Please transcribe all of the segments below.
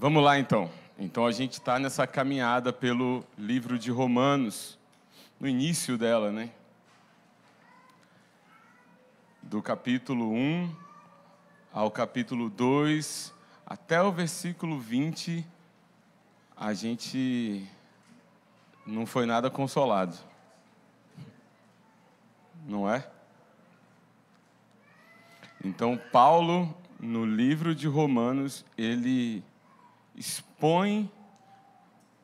Vamos lá então. Então a gente está nessa caminhada pelo livro de Romanos, no início dela, né? Do capítulo 1 ao capítulo 2, até o versículo 20, a gente não foi nada consolado. Não é? Então, Paulo, no livro de Romanos, ele expõe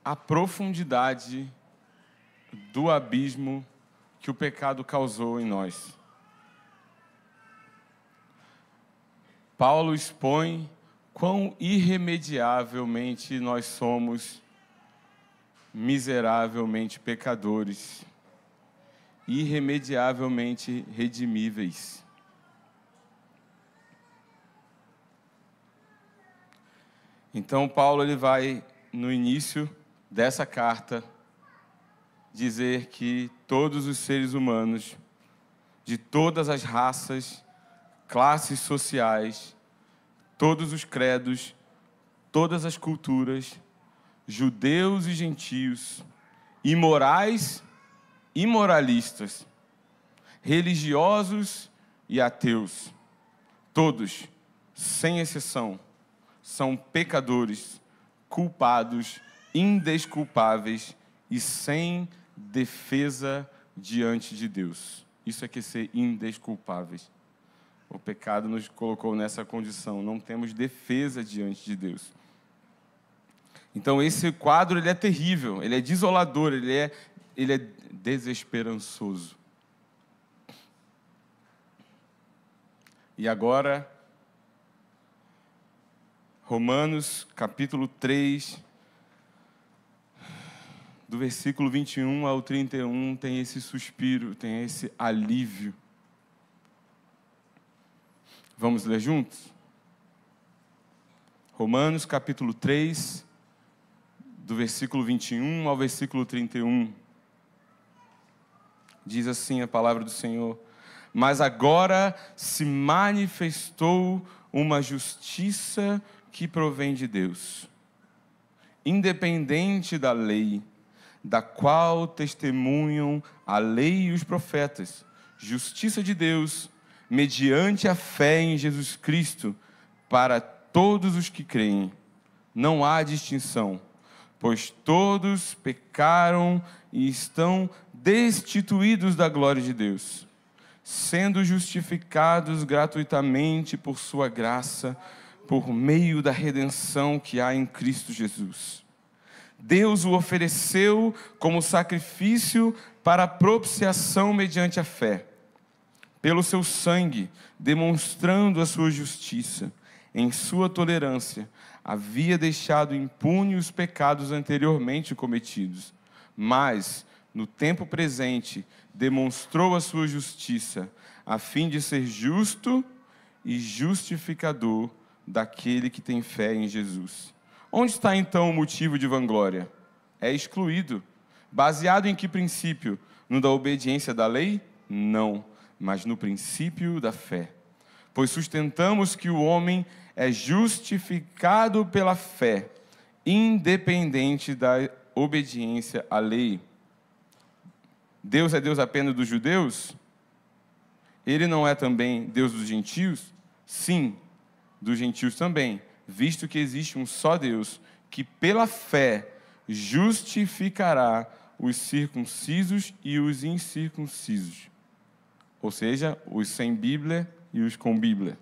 a profundidade do abismo que o pecado causou em nós. Paulo expõe quão irremediavelmente nós somos miseravelmente pecadores, irremediavelmente redimíveis. Então Paulo ele vai no início dessa carta dizer que todos os seres humanos de todas as raças, classes sociais, todos os credos, todas as culturas, judeus e gentios, imorais e moralistas, religiosos e ateus, todos, sem exceção, são pecadores, culpados, indesculpáveis e sem defesa diante de Deus. Isso é que é ser indesculpáveis. O pecado nos colocou nessa condição, não temos defesa diante de Deus. Então esse quadro ele é terrível, ele é desolador, ele é, ele é desesperançoso. E agora Romanos capítulo 3, do versículo 21 ao 31, tem esse suspiro, tem esse alívio. Vamos ler juntos? Romanos capítulo 3, do versículo 21 ao versículo 31. Diz assim a palavra do Senhor: Mas agora se manifestou uma justiça que provém de Deus, independente da lei, da qual testemunham a lei e os profetas, justiça de Deus, mediante a fé em Jesus Cristo, para todos os que creem. Não há distinção, pois todos pecaram e estão destituídos da glória de Deus, sendo justificados gratuitamente por sua graça por meio da redenção que há em Cristo Jesus. Deus o ofereceu como sacrifício para propiciação mediante a fé, pelo seu sangue, demonstrando a sua justiça. Em sua tolerância, havia deixado impune os pecados anteriormente cometidos, mas, no tempo presente, demonstrou a sua justiça, a fim de ser justo e justificador daquele que tem fé em Jesus. Onde está então o motivo de vanglória? É excluído. Baseado em que princípio? No da obediência da lei? Não, mas no princípio da fé. Pois sustentamos que o homem é justificado pela fé, independente da obediência à lei. Deus é Deus apenas dos judeus? Ele não é também Deus dos gentios? Sim, dos gentios também, visto que existe um só Deus, que pela fé justificará os circuncisos e os incircuncisos, ou seja, os sem Bíblia e os com Bíblia.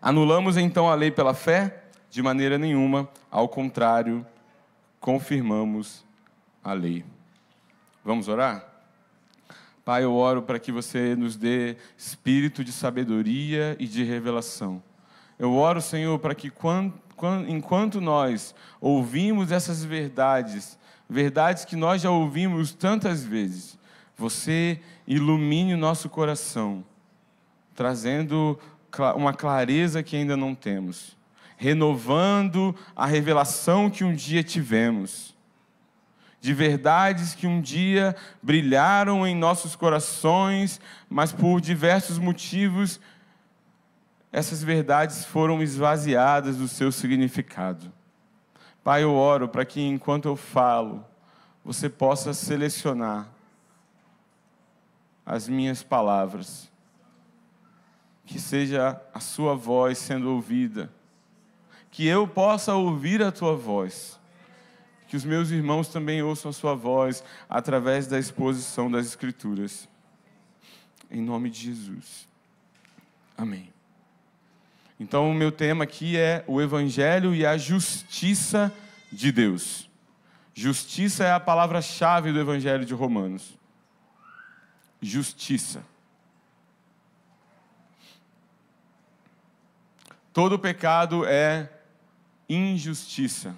Anulamos então a lei pela fé? De maneira nenhuma, ao contrário, confirmamos a lei. Vamos orar? Pai, eu oro para que você nos dê espírito de sabedoria e de revelação. Eu oro, Senhor, para que enquanto nós ouvimos essas verdades, verdades que nós já ouvimos tantas vezes, você ilumine o nosso coração, trazendo uma clareza que ainda não temos, renovando a revelação que um dia tivemos de verdades que um dia brilharam em nossos corações, mas por diversos motivos essas verdades foram esvaziadas do seu significado. Pai, eu oro para que enquanto eu falo, você possa selecionar as minhas palavras. Que seja a sua voz sendo ouvida. Que eu possa ouvir a tua voz que os meus irmãos também ouçam a sua voz através da exposição das Escrituras. Em nome de Jesus. Amém. Então, o meu tema aqui é o Evangelho e a justiça de Deus. Justiça é a palavra-chave do Evangelho de Romanos. Justiça. Todo pecado é injustiça.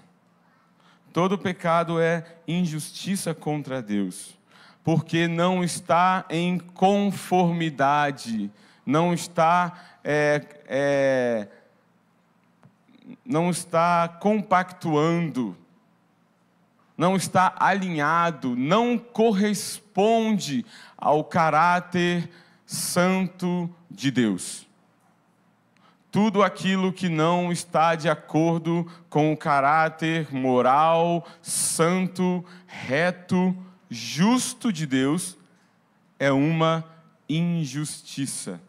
Todo pecado é injustiça contra Deus, porque não está em conformidade, não está, é, é, não está compactuando, não está alinhado, não corresponde ao caráter santo de Deus tudo aquilo que não está de acordo com o caráter moral, santo, reto, justo de Deus é uma injustiça.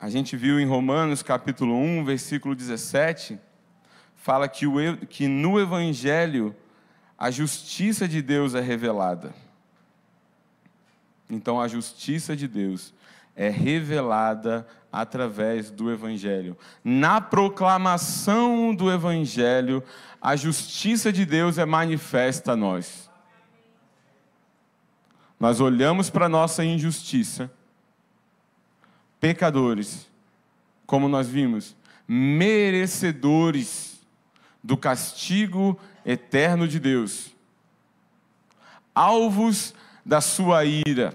A gente viu em Romanos capítulo 1, versículo 17, fala que, o, que no Evangelho a justiça de Deus é revelada. Então, a justiça de Deus é revelada através do Evangelho. Na proclamação do Evangelho, a justiça de Deus é manifesta a nós. Nós olhamos para a nossa injustiça, pecadores, como nós vimos, merecedores do castigo eterno de Deus, alvos da sua ira.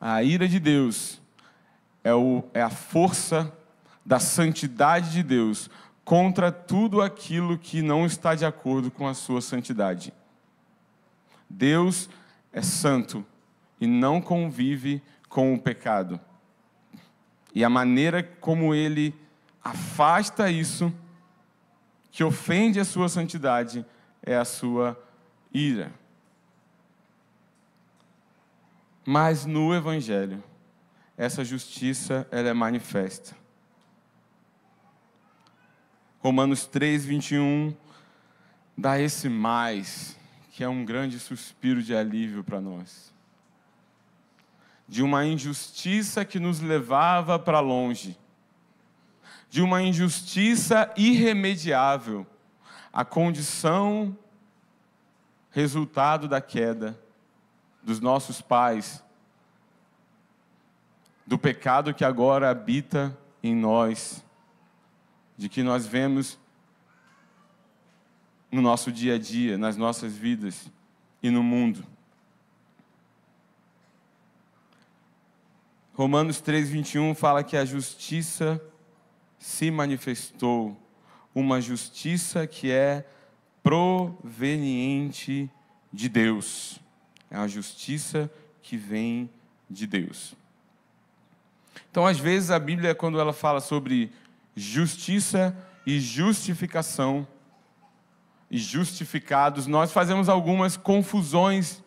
A ira de Deus é, o, é a força da santidade de Deus contra tudo aquilo que não está de acordo com a sua santidade. Deus é santo e não convive com o pecado. E a maneira como ele afasta isso, que ofende a sua santidade, é a sua ira. Mas no Evangelho, essa justiça ela é manifesta. Romanos 3, 21 dá esse mais, que é um grande suspiro de alívio para nós. De uma injustiça que nos levava para longe, de uma injustiça irremediável, a condição resultado da queda dos nossos pais, do pecado que agora habita em nós, de que nós vemos no nosso dia a dia, nas nossas vidas e no mundo. Romanos 3:21 fala que a justiça se manifestou, uma justiça que é proveniente de Deus. É a justiça que vem de Deus. Então, às vezes, a Bíblia, quando ela fala sobre justiça e justificação, e justificados, nós fazemos algumas confusões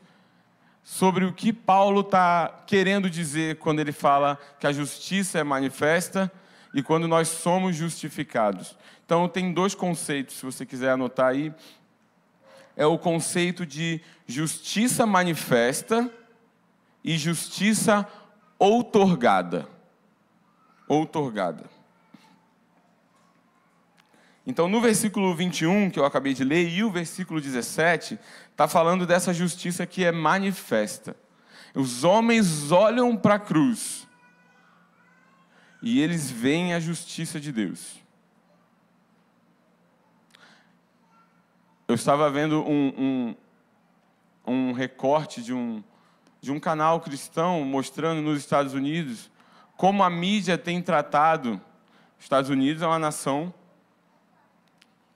sobre o que Paulo está querendo dizer quando ele fala que a justiça é manifesta e quando nós somos justificados. Então, tem dois conceitos, se você quiser anotar aí. É o conceito de justiça manifesta e justiça outorgada. Outorgada. Então, no versículo 21, que eu acabei de ler, e o versículo 17, está falando dessa justiça que é manifesta. Os homens olham para a cruz e eles veem a justiça de Deus. eu estava vendo um, um, um recorte de um, de um canal cristão mostrando nos Estados Unidos como a mídia tem tratado. Os Estados Unidos é uma nação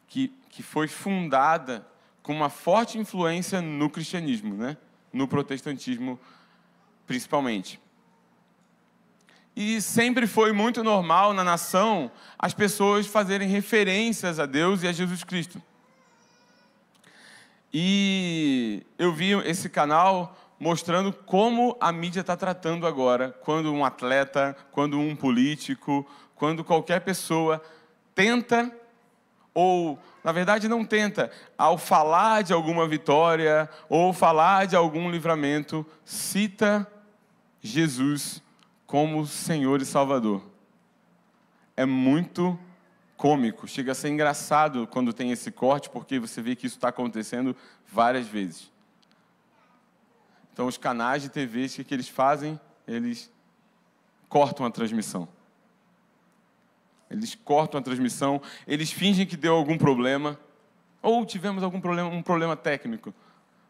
que, que foi fundada com uma forte influência no cristianismo, né? no protestantismo principalmente. E sempre foi muito normal na nação as pessoas fazerem referências a Deus e a Jesus Cristo. E eu vi esse canal mostrando como a mídia está tratando agora, quando um atleta, quando um político, quando qualquer pessoa tenta ou na verdade não tenta, ao falar de alguma vitória ou falar de algum livramento, cita Jesus como Senhor e Salvador. É muito cômico, chega a ser engraçado quando tem esse corte, porque você vê que isso está acontecendo várias vezes. Então, os canais de TV, o que, que eles fazem? Eles cortam a transmissão. Eles cortam a transmissão, eles fingem que deu algum problema, ou tivemos algum problema, um problema técnico.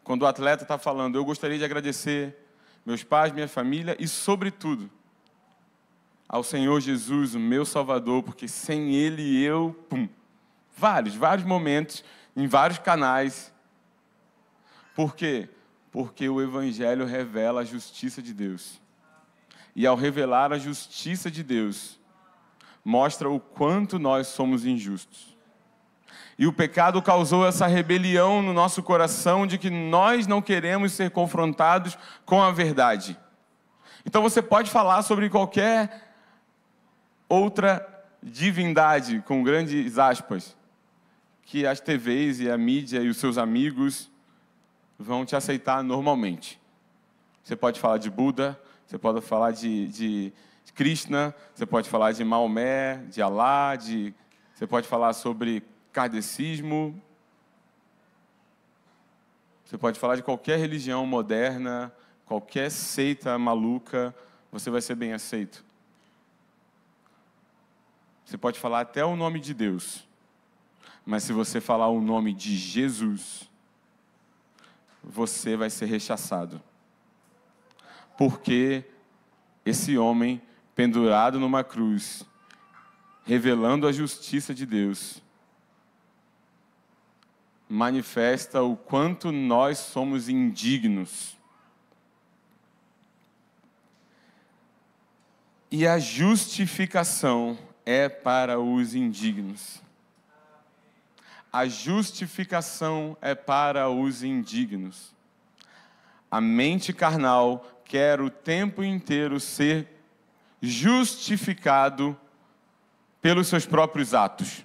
Quando o atleta está falando, eu gostaria de agradecer meus pais, minha família e, sobretudo, ao Senhor Jesus, o meu Salvador, porque sem Ele eu. Pum, vários, vários momentos, em vários canais. Por quê? Porque o Evangelho revela a justiça de Deus. E ao revelar a justiça de Deus, mostra o quanto nós somos injustos. E o pecado causou essa rebelião no nosso coração de que nós não queremos ser confrontados com a verdade. Então você pode falar sobre qualquer outra divindade, com grandes aspas, que as TVs e a mídia e os seus amigos vão te aceitar normalmente. Você pode falar de Buda, você pode falar de, de Krishna, você pode falar de Maomé, de Alá, de, você pode falar sobre kardecismo, você pode falar de qualquer religião moderna, qualquer seita maluca, você vai ser bem aceito. Você pode falar até o nome de Deus, mas se você falar o nome de Jesus, você vai ser rechaçado. Porque esse homem pendurado numa cruz, revelando a justiça de Deus, manifesta o quanto nós somos indignos. E a justificação é para os indignos. A justificação é para os indignos. A mente carnal quer o tempo inteiro ser justificado pelos seus próprios atos.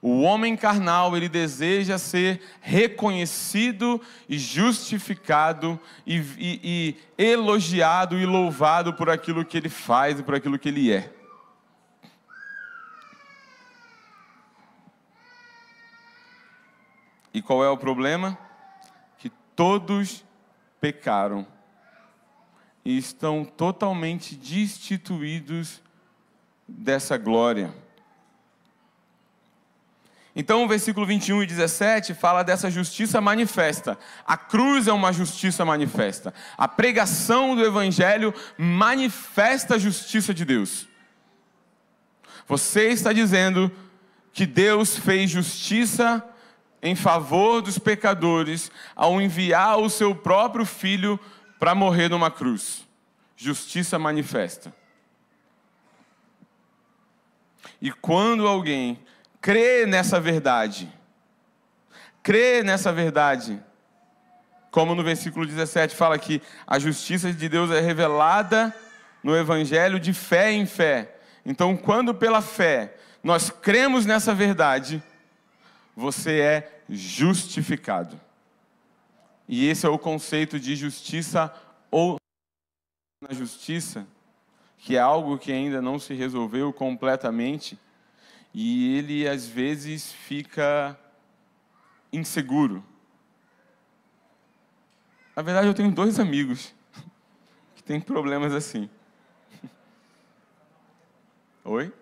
O homem carnal, ele deseja ser reconhecido e justificado e, e, e elogiado e louvado por aquilo que ele faz e por aquilo que ele é. E qual é o problema? Que todos pecaram e estão totalmente destituídos dessa glória. Então, o versículo 21 e 17 fala dessa justiça manifesta. A cruz é uma justiça manifesta. A pregação do evangelho manifesta a justiça de Deus. Você está dizendo que Deus fez justiça manifesta em favor dos pecadores ao enviar o seu próprio filho para morrer numa cruz. Justiça manifesta. E quando alguém crê nessa verdade, crê nessa verdade, como no versículo 17 fala que a justiça de Deus é revelada no evangelho de fé em fé. Então, quando pela fé nós cremos nessa verdade, você é justificado. E esse é o conceito de justiça ou na justiça, que é algo que ainda não se resolveu completamente, e ele às vezes fica inseguro. Na verdade, eu tenho dois amigos que têm problemas assim. Oi?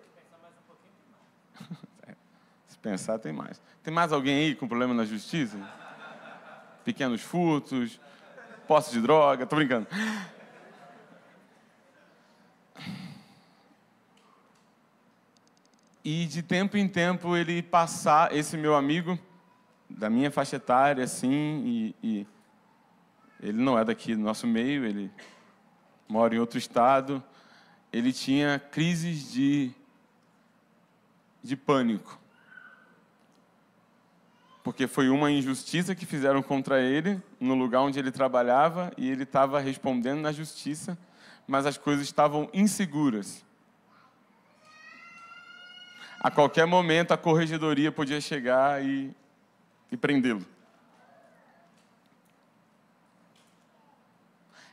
pensar, tem mais. Tem mais alguém aí com problema na justiça? Pequenos furtos, posse de droga, tô brincando. E de tempo em tempo ele passar, esse meu amigo, da minha faixa etária, assim, e, e ele não é daqui do nosso meio, ele mora em outro estado, ele tinha crises de, de pânico porque foi uma injustiça que fizeram contra ele no lugar onde ele trabalhava e ele estava respondendo na justiça, mas as coisas estavam inseguras. A qualquer momento a corregedoria podia chegar e, e prendê-lo.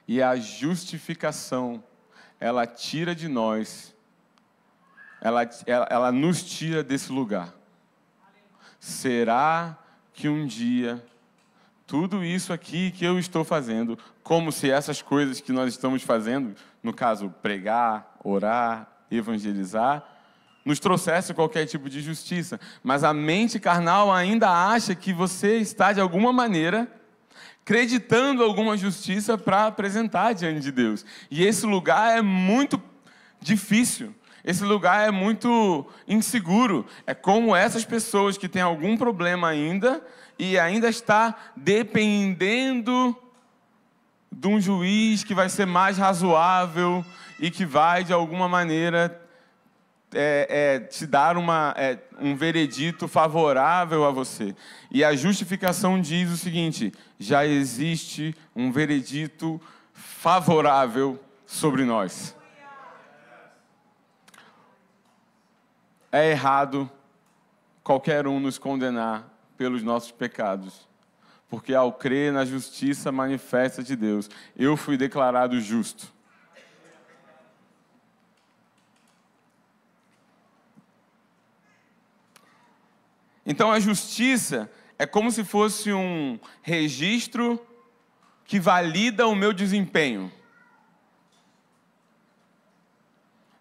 E a justificação, ela tira de nós, ela, ela, ela nos tira desse lugar. Será que um dia tudo isso aqui que eu estou fazendo, como se essas coisas que nós estamos fazendo, no caso pregar, orar, evangelizar, nos trouxesse qualquer tipo de justiça, mas a mente carnal ainda acha que você está de alguma maneira acreditando alguma justiça para apresentar diante de Deus. E esse lugar é muito difícil. Esse lugar é muito inseguro. É como essas pessoas que têm algum problema ainda e ainda está dependendo de um juiz que vai ser mais razoável e que vai, de alguma maneira, é, é, te dar uma, é, um veredito favorável a você. E a justificação diz o seguinte: já existe um veredito favorável sobre nós. é errado qualquer um nos condenar pelos nossos pecados, porque ao crer na justiça manifesta de Deus, eu fui declarado justo. Então a justiça é como se fosse um registro que valida o meu desempenho.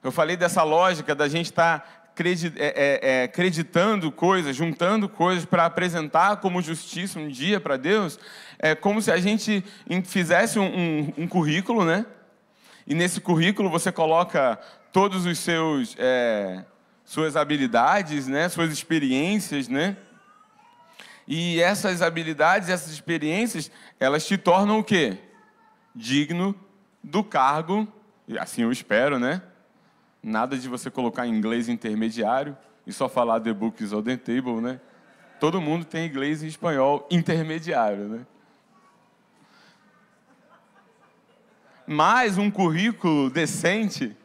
Eu falei dessa lógica da gente estar tá é, é, é, acreditando coisas, juntando coisas para apresentar como justiça um dia para Deus, é como se a gente fizesse um, um, um, currículo, né? E nesse currículo você coloca todos os seus é, suas habilidades, né? Suas experiências, né? E essas habilidades, essas experiências, elas te tornam o quê? Digno do cargo, assim eu espero, né? Nada de você colocar inglês intermediário e só falar the books or the table, né? Todo mundo tem inglês e espanhol intermediário, né? Mas um currículo decente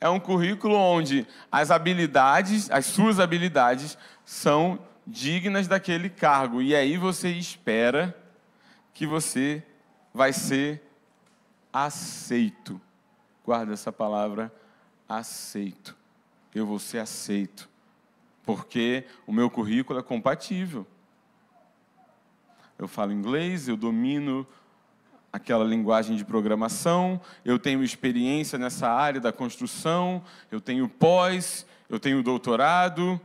é um currículo onde as habilidades, as suas habilidades, são dignas daquele cargo. E aí você espera que você vai ser aceito. Guarda essa palavra, aceito. Eu vou ser aceito. Porque o meu currículo é compatível. Eu falo inglês, eu domino aquela linguagem de programação, eu tenho experiência nessa área da construção, eu tenho pós, eu tenho doutorado.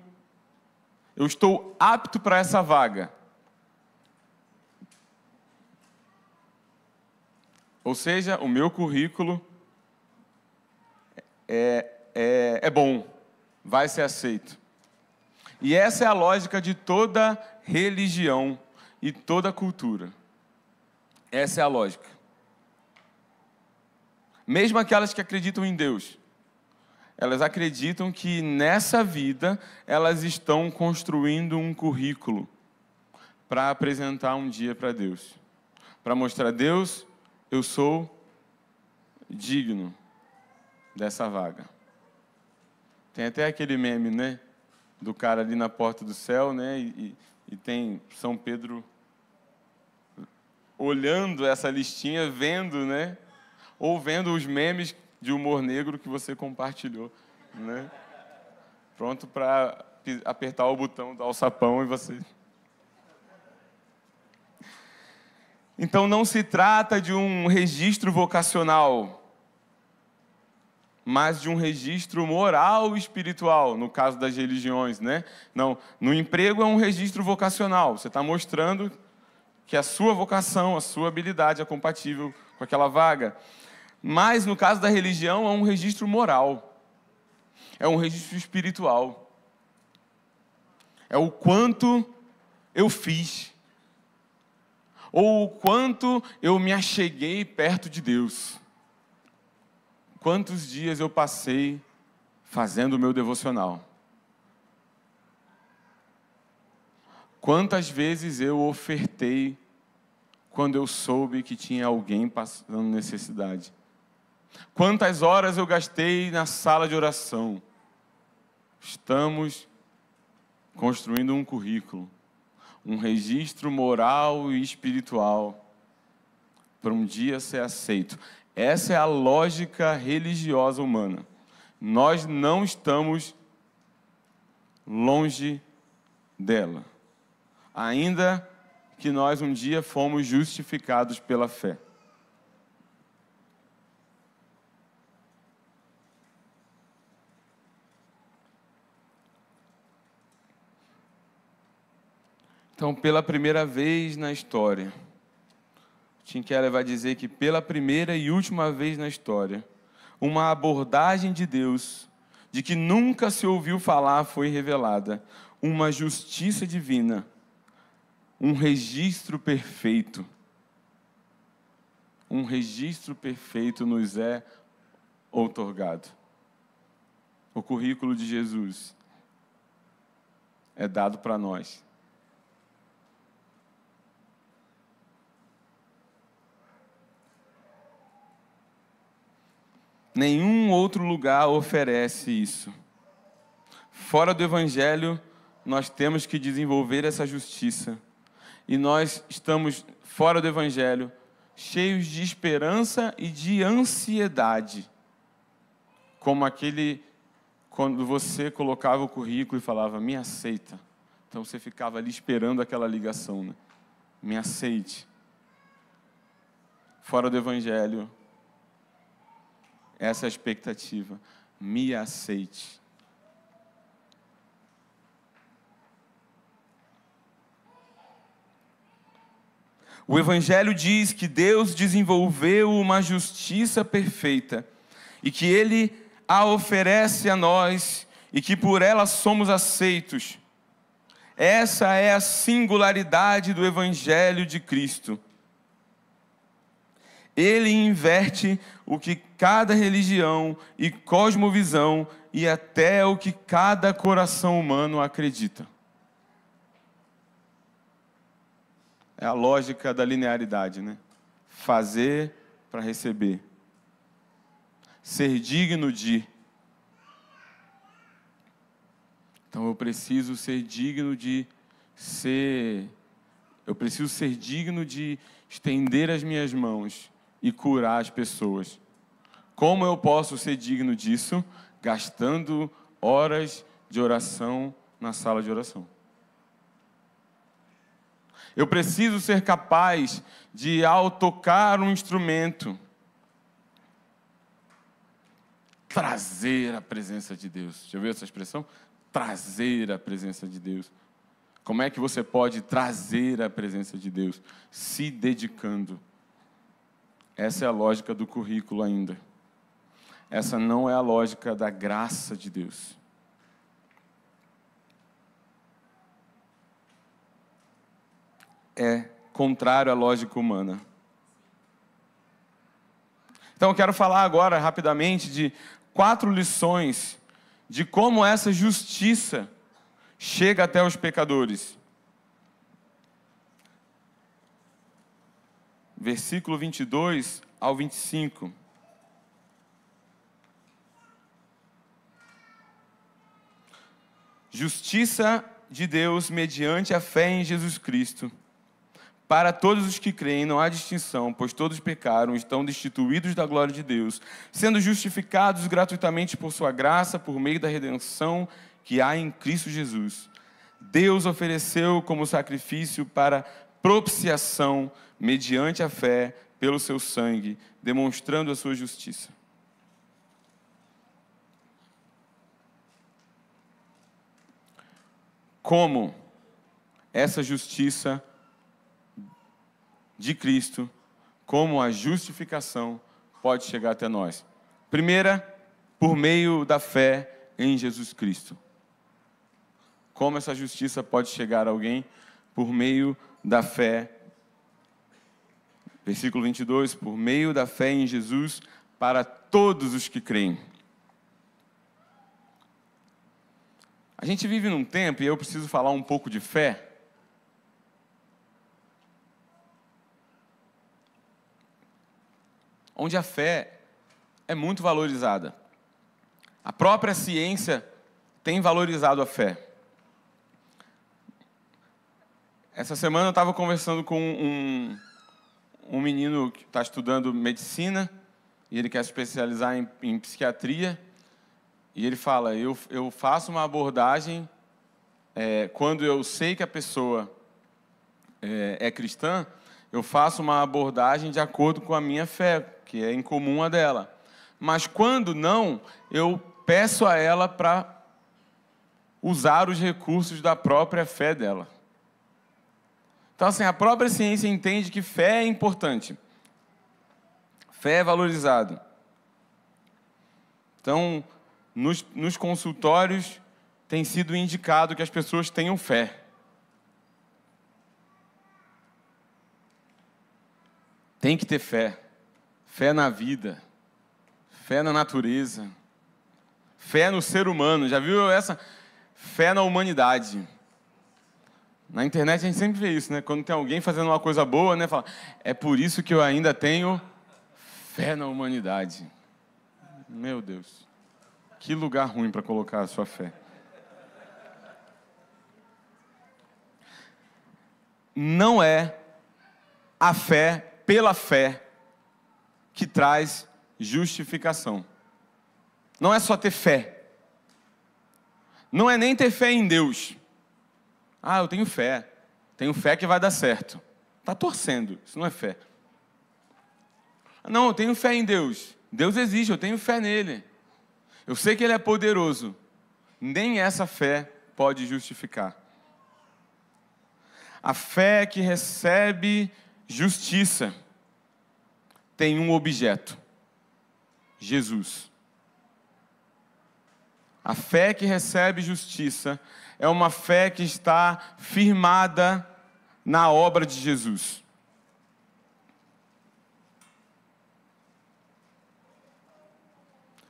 Eu estou apto para essa vaga. Ou seja, o meu currículo é, é, é bom, vai ser aceito. E essa é a lógica de toda religião e toda cultura. Essa é a lógica. Mesmo aquelas que acreditam em Deus, elas acreditam que nessa vida elas estão construindo um currículo para apresentar um dia para Deus, para mostrar a Deus, eu sou digno dessa vaga. Tem até aquele meme, né? Do cara ali na porta do céu, né? E, e tem São Pedro olhando essa listinha, vendo, né? Ou vendo os memes de humor negro que você compartilhou, né? Pronto para apertar o botão do alçapão e você. Então não se trata de um registro vocacional mas de um registro moral e espiritual, no caso das religiões, né? Não, no emprego é um registro vocacional. Você está mostrando que a sua vocação, a sua habilidade é compatível com aquela vaga. Mas no caso da religião é um registro moral, é um registro espiritual, é o quanto eu fiz ou o quanto eu me acheguei perto de Deus quantos dias eu passei fazendo o meu devocional. Quantas vezes eu ofertei quando eu soube que tinha alguém passando necessidade? Quantas horas eu gastei na sala de oração? Estamos construindo um currículo, um registro moral e espiritual para um dia ser aceito. Essa é a lógica religiosa humana. Nós não estamos longe dela. Ainda que nós um dia fomos justificados pela fé. Então, pela primeira vez na história, Tim Keller vai dizer que pela primeira e última vez na história, uma abordagem de Deus de que nunca se ouviu falar foi revelada, uma justiça divina, um registro perfeito. Um registro perfeito nos é outorgado. O currículo de Jesus é dado para nós. Nenhum outro lugar oferece isso. Fora do Evangelho, nós temos que desenvolver essa justiça. E nós estamos, fora do Evangelho, cheios de esperança e de ansiedade. Como aquele, quando você colocava o currículo e falava, me aceita. Então você ficava ali esperando aquela ligação, né? me aceite. Fora do Evangelho, essa é a expectativa. Me aceite. O Evangelho diz que Deus desenvolveu uma justiça perfeita e que Ele a oferece a nós e que por ela somos aceitos. Essa é a singularidade do Evangelho de Cristo. Ele inverte o que cada religião e cosmovisão e até o que cada coração humano acredita. É a lógica da linearidade, né? Fazer para receber. Ser digno de. Então eu preciso ser digno de ser. Eu preciso ser digno de estender as minhas mãos e curar as pessoas. Como eu posso ser digno disso? Gastando horas de oração na sala de oração. Eu preciso ser capaz de, ao tocar um instrumento, trazer a presença de Deus. Já viu essa expressão? Trazer a presença de Deus. Como é que você pode trazer a presença de Deus? Se dedicando essa é a lógica do currículo ainda. Essa não é a lógica da graça de Deus. É contrário à lógica humana. Então eu quero falar agora rapidamente de quatro lições de como essa justiça chega até os pecadores. versículo 22 ao 25. Justiça de Deus mediante a fé em Jesus Cristo. Para todos os que creem, não há distinção, pois todos pecaram e estão destituídos da glória de Deus, sendo justificados gratuitamente por sua graça, por meio da redenção que há em Cristo Jesus. Deus ofereceu como sacrifício para propiciação mediante a fé, pelo seu sangue, demonstrando a sua justiça. Como essa justiça de Cristo, como a justificação pode chegar até nós? Primeira, por meio da fé em Jesus Cristo. Como essa justiça pode chegar a alguém? Por meio da fé Versículo 22, por meio da fé em Jesus para todos os que creem. A gente vive num tempo, e eu preciso falar um pouco de fé. Onde a fé é muito valorizada. A própria ciência tem valorizado a fé. Essa semana eu estava conversando com um, um menino que está estudando medicina e ele quer se especializar em, em psiquiatria. E ele fala: eu, eu faço uma abordagem é, quando eu sei que a pessoa é, é, cristã, eu faço uma abordagem de acordo com a minha fé, que é incomum a dela. Mas quando não, eu peço a ela para usar os recursos da própria fé dela. Então, assim, a própria ciência entende que fé é importante. Fé é valorizado. Então, nos, nos consultórios tem sido indicado que as pessoas tenham fé. Tem que ter fé. Fé na vida. Fé na natureza. Fé no ser humano. Já viu essa? Fé na humanidade. Na internet a gente sempre vê isso, né? Quando tem alguém fazendo uma coisa boa, né? Fala, é por isso que eu ainda tenho fé na humanidade. Meu Deus. Que lugar ruim para colocar a sua fé. Não é a fé pela fé que traz justificação. Não é só ter fé. Não é nem ter fé em Deus. Ah, eu tenho fé. Tenho fé que vai dar certo. Está torcendo, isso não é fé. Não, eu tenho fé em Deus. Deus existe, eu tenho fé nele. Eu sei que ele é poderoso. Nem essa fé pode justificar. A fé que recebe justiça tem um objeto: Jesus. A fé que recebe justiça é uma fé que está firmada na obra de Jesus.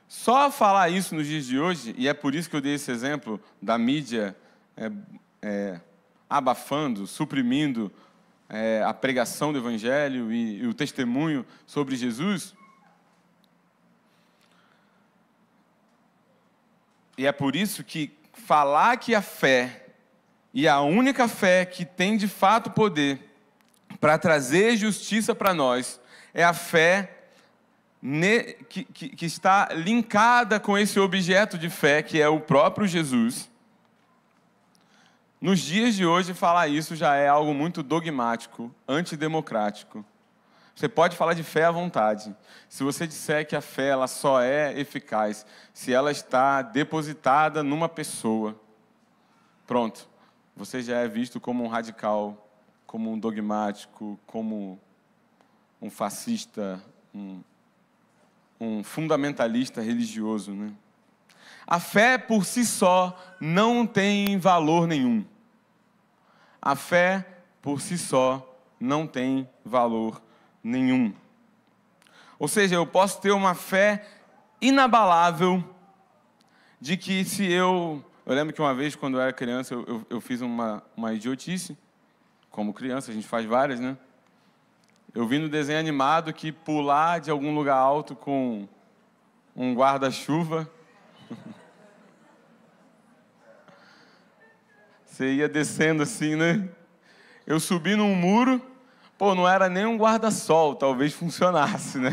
Só falar isso nos dias de hoje, e é por isso que eu dei esse exemplo da mídia é, é, abafando, suprimindo é, a pregação do Evangelho e, e o testemunho sobre Jesus. E é por isso que falar que a fé, e a única fé que tem de fato poder para trazer justiça para nós, é a fé ne, que, que, que está linkada com esse objeto de fé, que é o próprio Jesus. Nos dias de hoje, falar isso já é algo muito dogmático, antidemocrático. Você pode falar de fé à vontade. Se você disser que a fé ela só é eficaz se ela está depositada numa pessoa, pronto, você já é visto como um radical, como um dogmático, como um fascista, um, um fundamentalista religioso, né? A fé por si só não tem valor nenhum. A fé por si só não tem valor nenhum. Ou seja, eu posso ter uma fé inabalável de que se eu. Eu lembro que uma vez, quando eu era criança, eu, eu, eu fiz uma, uma idiotice. Como criança, a gente faz várias, né? Eu vi no desenho animado que pular de algum lugar alto com um guarda-chuva. Você ia descendo assim, né? Eu subi num muro. Pô, não era nem um guarda-sol, talvez funcionasse, né?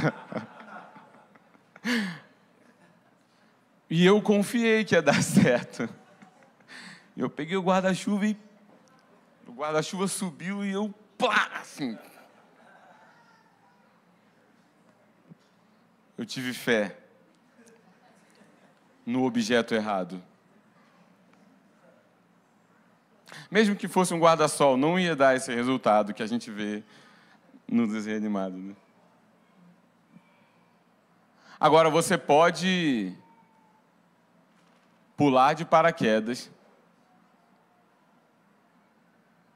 E eu confiei que ia dar certo. Eu peguei o guarda-chuva e o guarda-chuva subiu e eu pá, assim. Eu tive fé no objeto errado. mesmo que fosse um guarda-sol, não ia dar esse resultado que a gente vê no desenho animado. Né? Agora, você pode pular de paraquedas,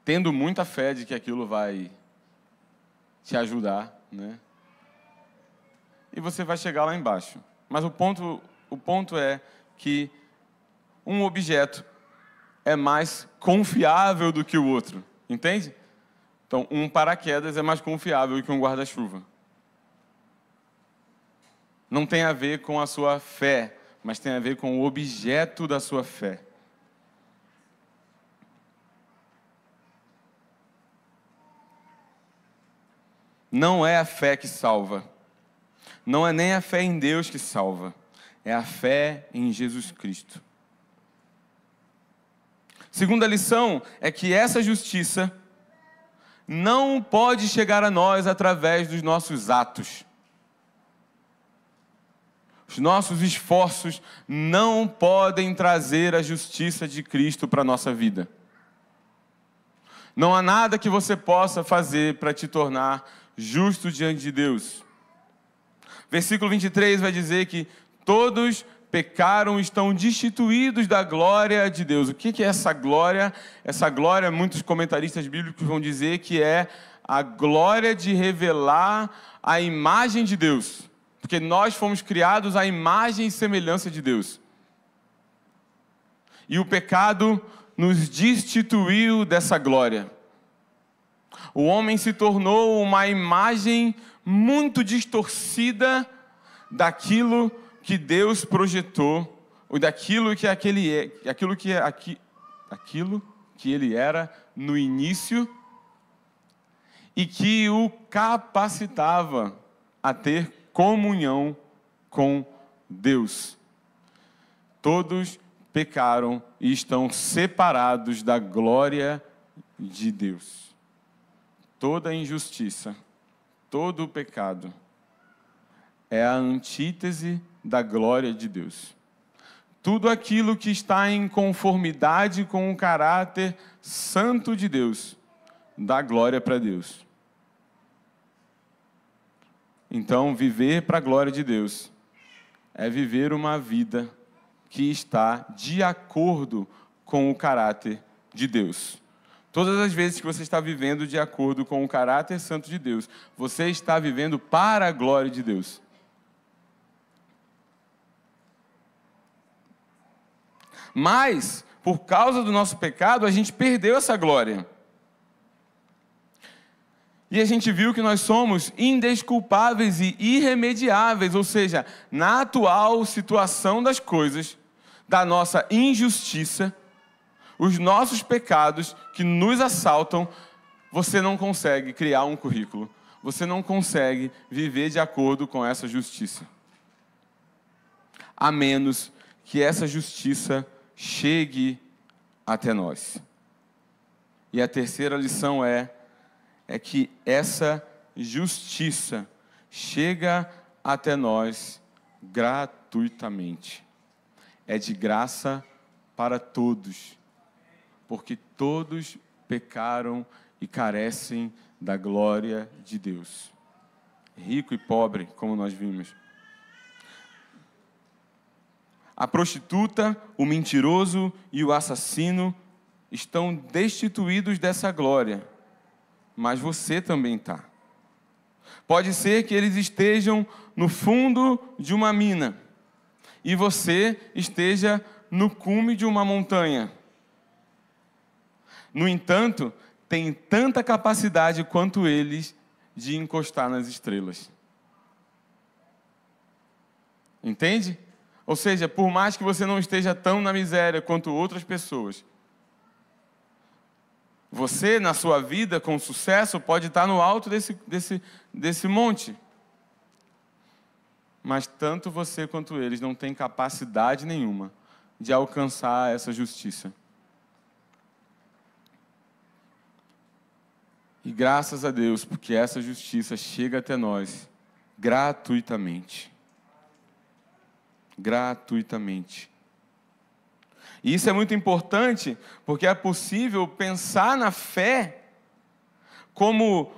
tendo muita fé de que aquilo vai te ajudar, né? E você vai chegar lá embaixo. Mas o ponto, o ponto é que um objeto é mais confiável do que o outro, entende? Então, um paraquedas é mais confiável que um guarda-chuva. Não tem a ver com a sua fé, mas tem a ver com o objeto da sua fé. Não é a fé que salva. Não é nem a fé em Deus que salva. É a fé em Jesus Cristo. Segunda lição é que essa justiça não pode chegar a nós através dos nossos atos. Os nossos esforços não podem trazer a justiça de Cristo para a nossa vida. Não há nada que você possa fazer para te tornar justo diante de Deus. Versículo 23 vai dizer que todos pecaram estão destituídos da glória de Deus. O que é essa glória? Essa glória, muitos comentaristas bíblicos vão dizer que é a glória de revelar a imagem de Deus, porque nós fomos criados à imagem e semelhança de Deus. E o pecado nos destituiu dessa glória. O homem se tornou uma imagem muito distorcida daquilo que que Deus projetou, daquilo que aquele é, aquilo que é aqui, aquilo que ele era no início e que o capacitava a ter comunhão com Deus. Todos pecaram e estão separados da glória de Deus. Toda injustiça, todo o pecado é a antítese da glória de Deus. Tudo aquilo que está em conformidade com o caráter santo de Deus, dá glória para Deus. Então, viver para a glória de Deus é viver uma vida que está de acordo com o caráter de Deus. Todas as vezes que você está vivendo de acordo com o caráter santo de Deus, você está vivendo para a glória de Deus. Mas, por causa do nosso pecado, a gente perdeu essa glória. E a gente viu que nós somos indesculpáveis e irremediáveis, ou seja, na atual situação das coisas, da nossa injustiça, os nossos pecados que nos assaltam, você não consegue criar um currículo, você não consegue viver de acordo com essa justiça. A menos que essa justiça chegue até nós. E a terceira lição é é que essa justiça chega até nós gratuitamente. É de graça para todos, porque todos pecaram e carecem da glória de Deus. Rico e pobre, como nós vimos, a prostituta, o mentiroso e o assassino estão destituídos dessa glória, mas você também está. Pode ser que eles estejam no fundo de uma mina e você esteja no cume de uma montanha. No entanto, tem tanta capacidade quanto eles de encostar nas estrelas. Entende? Ou seja, por mais que você não esteja tão na miséria quanto outras pessoas, você, na sua vida, com sucesso, pode estar no alto desse, desse, desse monte. Mas tanto você quanto eles não têm capacidade nenhuma de alcançar essa justiça. E graças a Deus, porque essa justiça chega até nós gratuitamente gratuitamente. E isso é muito importante, porque é possível pensar na fé como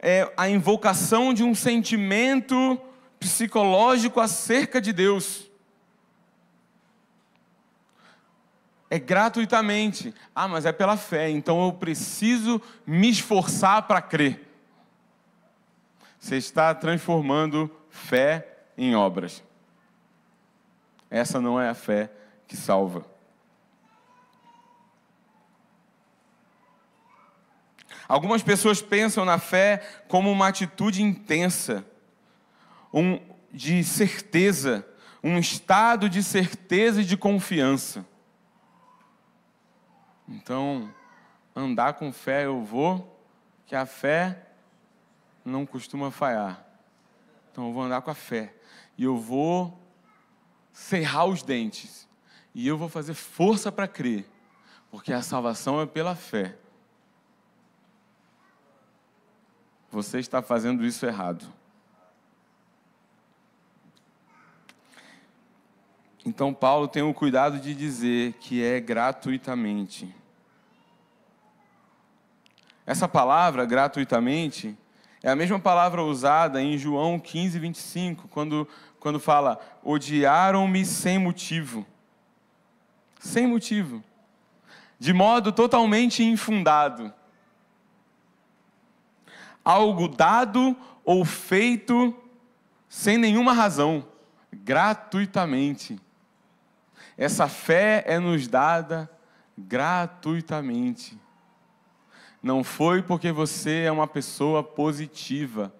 é, a invocação de um sentimento psicológico acerca de Deus. É gratuitamente. Ah, mas é pela fé, então eu preciso me esforçar para crer. Você está transformando fé em obras. Essa não é a fé que salva. Algumas pessoas pensam na fé como uma atitude intensa, um, de certeza, um estado de certeza e de confiança. Então, andar com fé eu vou, que a fé não costuma falhar. Então, eu vou andar com a fé. E eu vou cerrar os dentes. E eu vou fazer força para crer, porque a salvação é pela fé. Você está fazendo isso errado. Então, Paulo tem o cuidado de dizer que é gratuitamente. Essa palavra, gratuitamente, é a mesma palavra usada em João 15, 25, quando quando fala: odiaram-me sem motivo. Sem motivo. De modo totalmente infundado. Algo dado ou feito sem nenhuma razão, gratuitamente. Essa fé é nos dada gratuitamente. Não foi porque você é uma pessoa positiva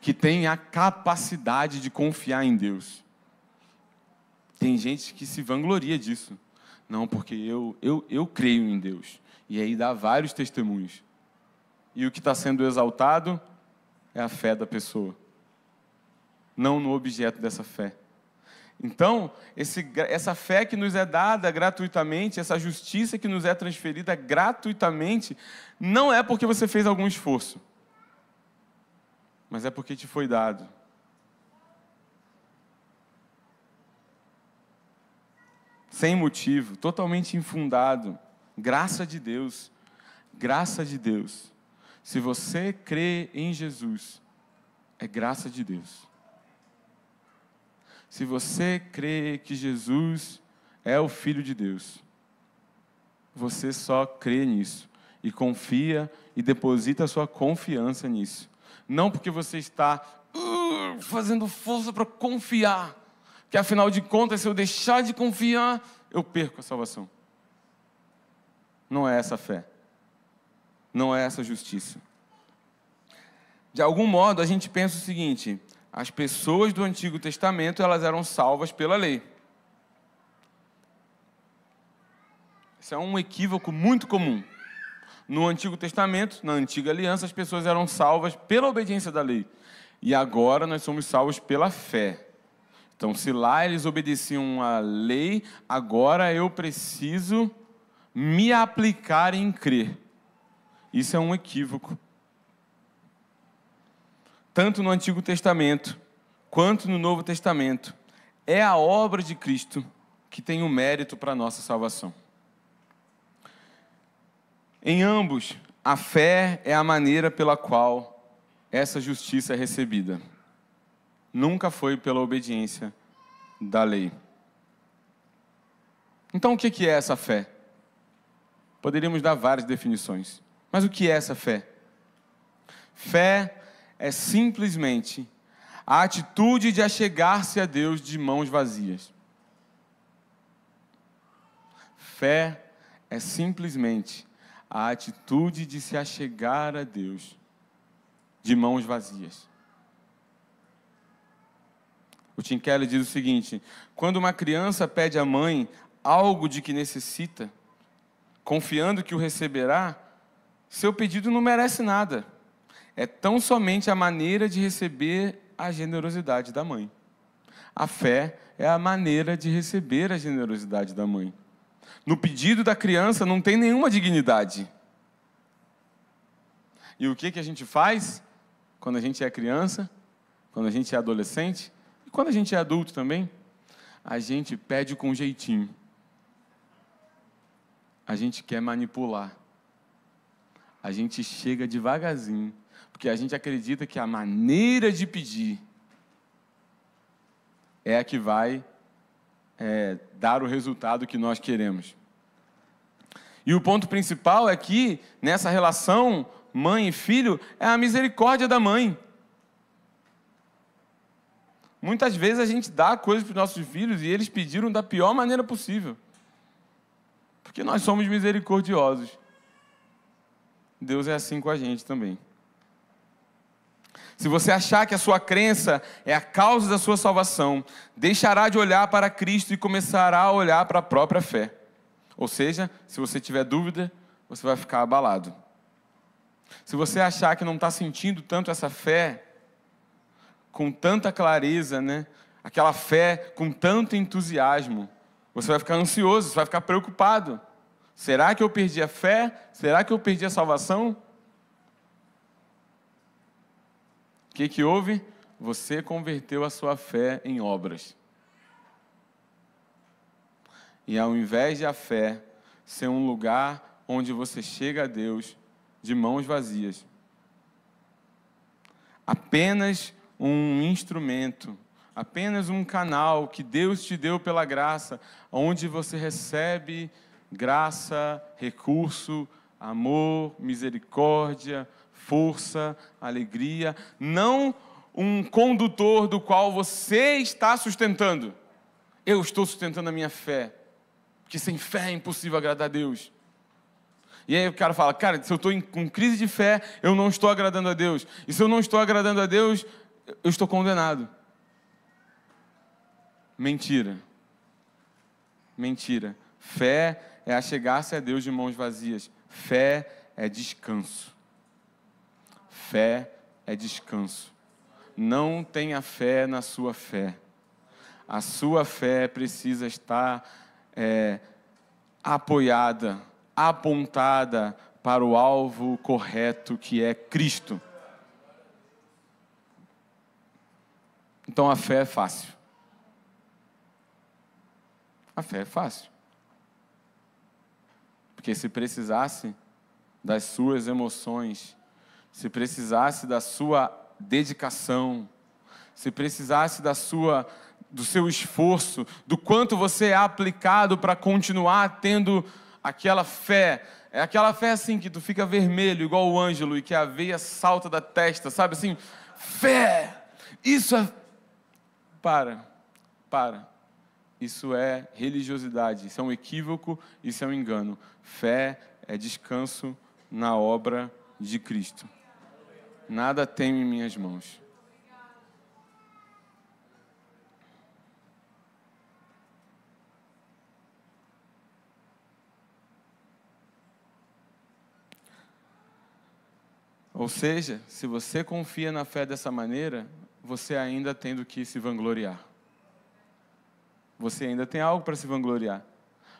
que tem a capacidade de confiar em Deus. Tem gente que se vangloria disso. Não, porque eu, eu, eu creio em Deus. E aí dá vários testemunhos. E o que está sendo exaltado é a fé da pessoa, não no objeto dessa fé. Então, esse, essa fé que nos é dada gratuitamente, essa justiça que nos é transferida gratuitamente, não é porque você fez algum esforço mas é porque te foi dado. Sem motivo, totalmente infundado. Graça de Deus. Graça de Deus. Se você crê em Jesus, é graça de Deus. Se você crê que Jesus é o Filho de Deus, você só crê nisso e confia e deposita a sua confiança nisso. Não porque você está uh, fazendo força para confiar, que afinal de contas, se eu deixar de confiar, eu perco a salvação. Não é essa fé. Não é essa justiça. De algum modo, a gente pensa o seguinte: as pessoas do Antigo Testamento, elas eram salvas pela lei. Isso é um equívoco muito comum. No Antigo Testamento, na Antiga Aliança, as pessoas eram salvas pela obediência da lei. E agora nós somos salvos pela fé. Então, se lá eles obedeciam a lei, agora eu preciso me aplicar em crer. Isso é um equívoco. Tanto no Antigo Testamento quanto no Novo Testamento, é a obra de Cristo que tem o mérito para a nossa salvação. Em ambos, a fé é a maneira pela qual essa justiça é recebida. Nunca foi pela obediência da lei. Então, o que é essa fé? Poderíamos dar várias definições, mas o que é essa fé? Fé é simplesmente a atitude de achegar-se a Deus de mãos vazias. Fé é simplesmente a atitude de se achegar a Deus de mãos vazias. O Tim Keller diz o seguinte: quando uma criança pede à mãe algo de que necessita, confiando que o receberá, seu pedido não merece nada. É tão somente a maneira de receber a generosidade da mãe. A fé é a maneira de receber a generosidade da mãe. No pedido da criança não tem nenhuma dignidade. E o que, que a gente faz quando a gente é criança, quando a gente é adolescente e quando a gente é adulto também? A gente pede com jeitinho. A gente quer manipular. A gente chega devagarzinho, porque a gente acredita que a maneira de pedir é a que vai é, dar o resultado que nós queremos. E o ponto principal é que, nessa relação mãe e filho, é a misericórdia da mãe. Muitas vezes a gente dá coisas para os nossos filhos e eles pediram da pior maneira possível. Porque nós somos misericordiosos. Deus é assim com a gente também. Se você achar que a sua crença é a causa da sua salvação, deixará de olhar para Cristo e começará a olhar para a própria fé. Ou seja, se você tiver dúvida, você vai ficar abalado. Se você achar que não está sentindo tanto essa fé, com tanta clareza, né? aquela fé com tanto entusiasmo, você vai ficar ansioso, você vai ficar preocupado. Será que eu perdi a fé? Será que eu perdi a salvação? que, que houve? Você converteu a sua fé em obras. E ao invés de a fé ser um lugar onde você chega a Deus de mãos vazias, apenas um instrumento, apenas um canal que Deus te deu pela graça, onde você recebe graça, recurso, amor, misericórdia, força, alegria, não um condutor do qual você está sustentando. Eu estou sustentando a minha fé, porque sem fé é impossível agradar a Deus. E aí o cara fala, cara, se eu estou com crise de fé, eu não estou agradando a Deus. E se eu não estou agradando a Deus, eu estou condenado. Mentira. Mentira. Fé é achegar-se a Deus de mãos vazias. Fé é descanso. Fé é descanso. Não tenha fé na sua fé. A sua fé precisa estar é, apoiada, apontada para o alvo correto que é Cristo. Então a fé é fácil. A fé é fácil. Porque se precisasse das suas emoções se precisasse da sua dedicação, se precisasse da sua do seu esforço, do quanto você é aplicado para continuar tendo aquela fé, é aquela fé assim que tu fica vermelho igual o Ângelo e que a veia salta da testa, sabe assim? Fé. Isso é para. Para. Isso é religiosidade, isso é um equívoco, isso é um engano. Fé é descanso na obra de Cristo. Nada tenho em minhas mãos. Ou seja, se você confia na fé dessa maneira, você ainda tem do que se vangloriar. Você ainda tem algo para se vangloriar.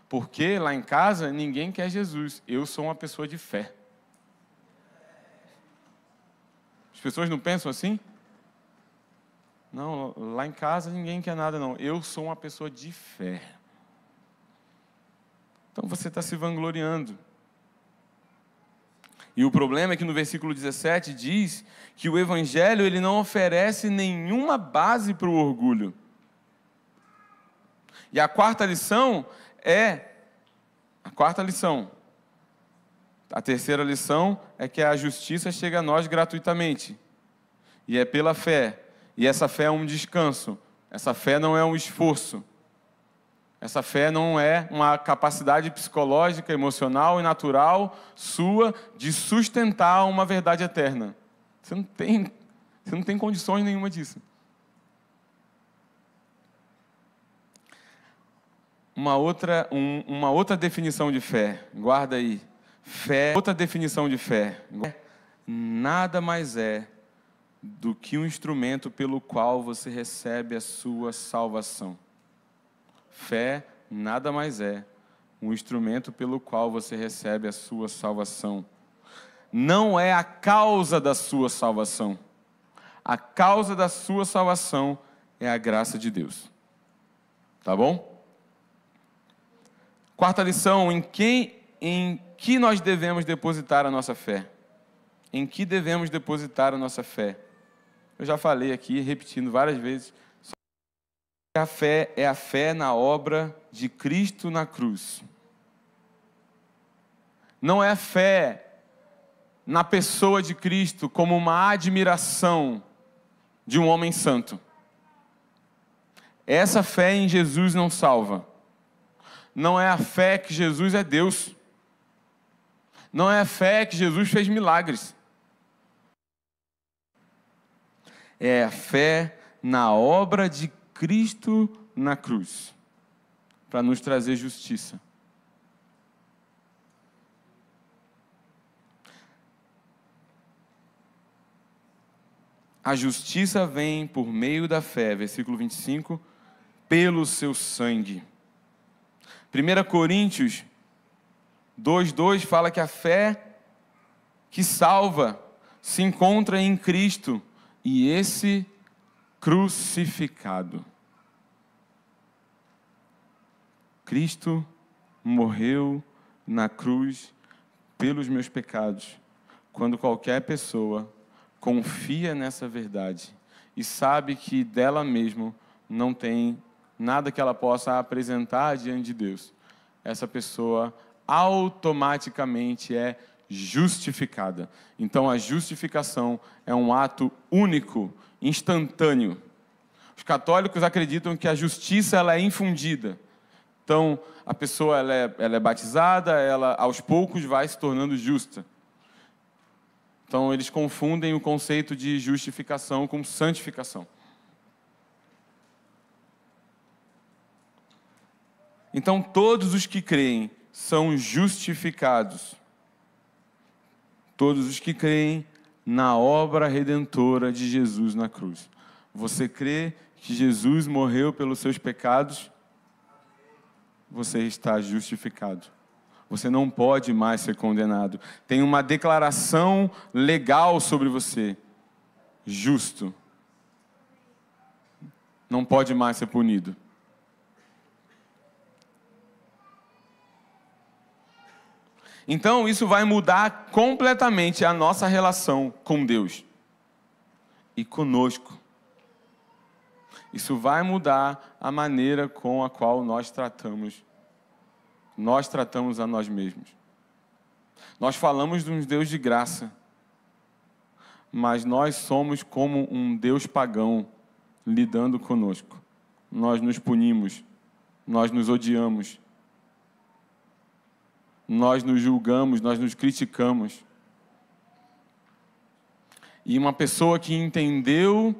Porque lá em casa ninguém quer Jesus. Eu sou uma pessoa de fé. As pessoas não pensam assim? Não, lá em casa ninguém quer nada, não. Eu sou uma pessoa de fé. Então você está se vangloriando. E o problema é que no versículo 17 diz que o evangelho ele não oferece nenhuma base para o orgulho. E a quarta lição é a quarta lição a terceira lição é que a justiça chega a nós gratuitamente. E é pela fé. E essa fé é um descanso. Essa fé não é um esforço. Essa fé não é uma capacidade psicológica, emocional e natural sua de sustentar uma verdade eterna. Você não tem, você não tem condições nenhuma disso. Uma outra, um, uma outra definição de fé, guarda aí. Fé, outra definição de fé, nada mais é do que um instrumento pelo qual você recebe a sua salvação. Fé nada mais é um instrumento pelo qual você recebe a sua salvação. Não é a causa da sua salvação. A causa da sua salvação é a graça de Deus. Tá bom? Quarta lição, em quem em que nós devemos depositar a nossa fé? Em que devemos depositar a nossa fé? Eu já falei aqui, repetindo várias vezes, a fé é a fé na obra de Cristo na cruz. Não é fé na pessoa de Cristo como uma admiração de um homem santo. Essa fé em Jesus não salva. Não é a fé que Jesus é Deus. Não é a fé que Jesus fez milagres. É a fé na obra de Cristo na cruz para nos trazer justiça. A justiça vem por meio da fé, versículo 25, pelo seu sangue. 1 Coríntios 2:2 fala que a fé que salva se encontra em Cristo e esse crucificado. Cristo morreu na cruz pelos meus pecados. Quando qualquer pessoa confia nessa verdade e sabe que dela mesma não tem nada que ela possa apresentar diante de Deus, essa pessoa automaticamente é justificada. Então a justificação é um ato único, instantâneo. Os católicos acreditam que a justiça ela é infundida. Então a pessoa ela é, ela é batizada, ela aos poucos vai se tornando justa. Então eles confundem o conceito de justificação com santificação. Então todos os que creem são justificados todos os que creem na obra redentora de Jesus na cruz. Você crê que Jesus morreu pelos seus pecados? Você está justificado. Você não pode mais ser condenado. Tem uma declaração legal sobre você. Justo. Não pode mais ser punido. Então, isso vai mudar completamente a nossa relação com Deus e conosco. Isso vai mudar a maneira com a qual nós tratamos nós tratamos a nós mesmos. Nós falamos de um Deus de graça, mas nós somos como um Deus pagão lidando conosco. Nós nos punimos, nós nos odiamos, nós nos julgamos, nós nos criticamos. E uma pessoa que entendeu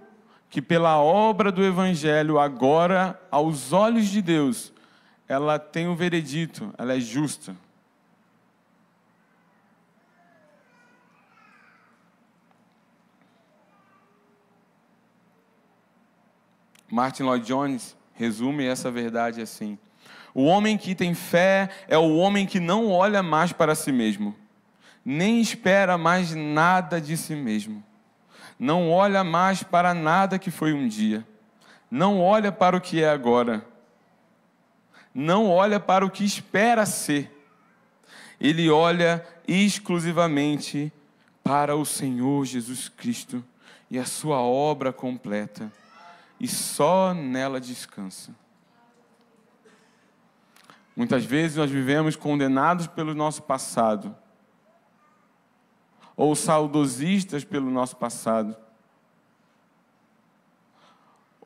que pela obra do Evangelho, agora, aos olhos de Deus, ela tem o um veredito, ela é justa. Martin Lloyd Jones resume essa verdade assim: o homem que tem fé é o homem que não olha mais para si mesmo, nem espera mais nada de si mesmo, não olha mais para nada que foi um dia, não olha para o que é agora, não olha para o que espera ser, ele olha exclusivamente para o Senhor Jesus Cristo e a sua obra completa, e só nela descansa. Muitas vezes nós vivemos condenados pelo nosso passado, ou saudosistas pelo nosso passado.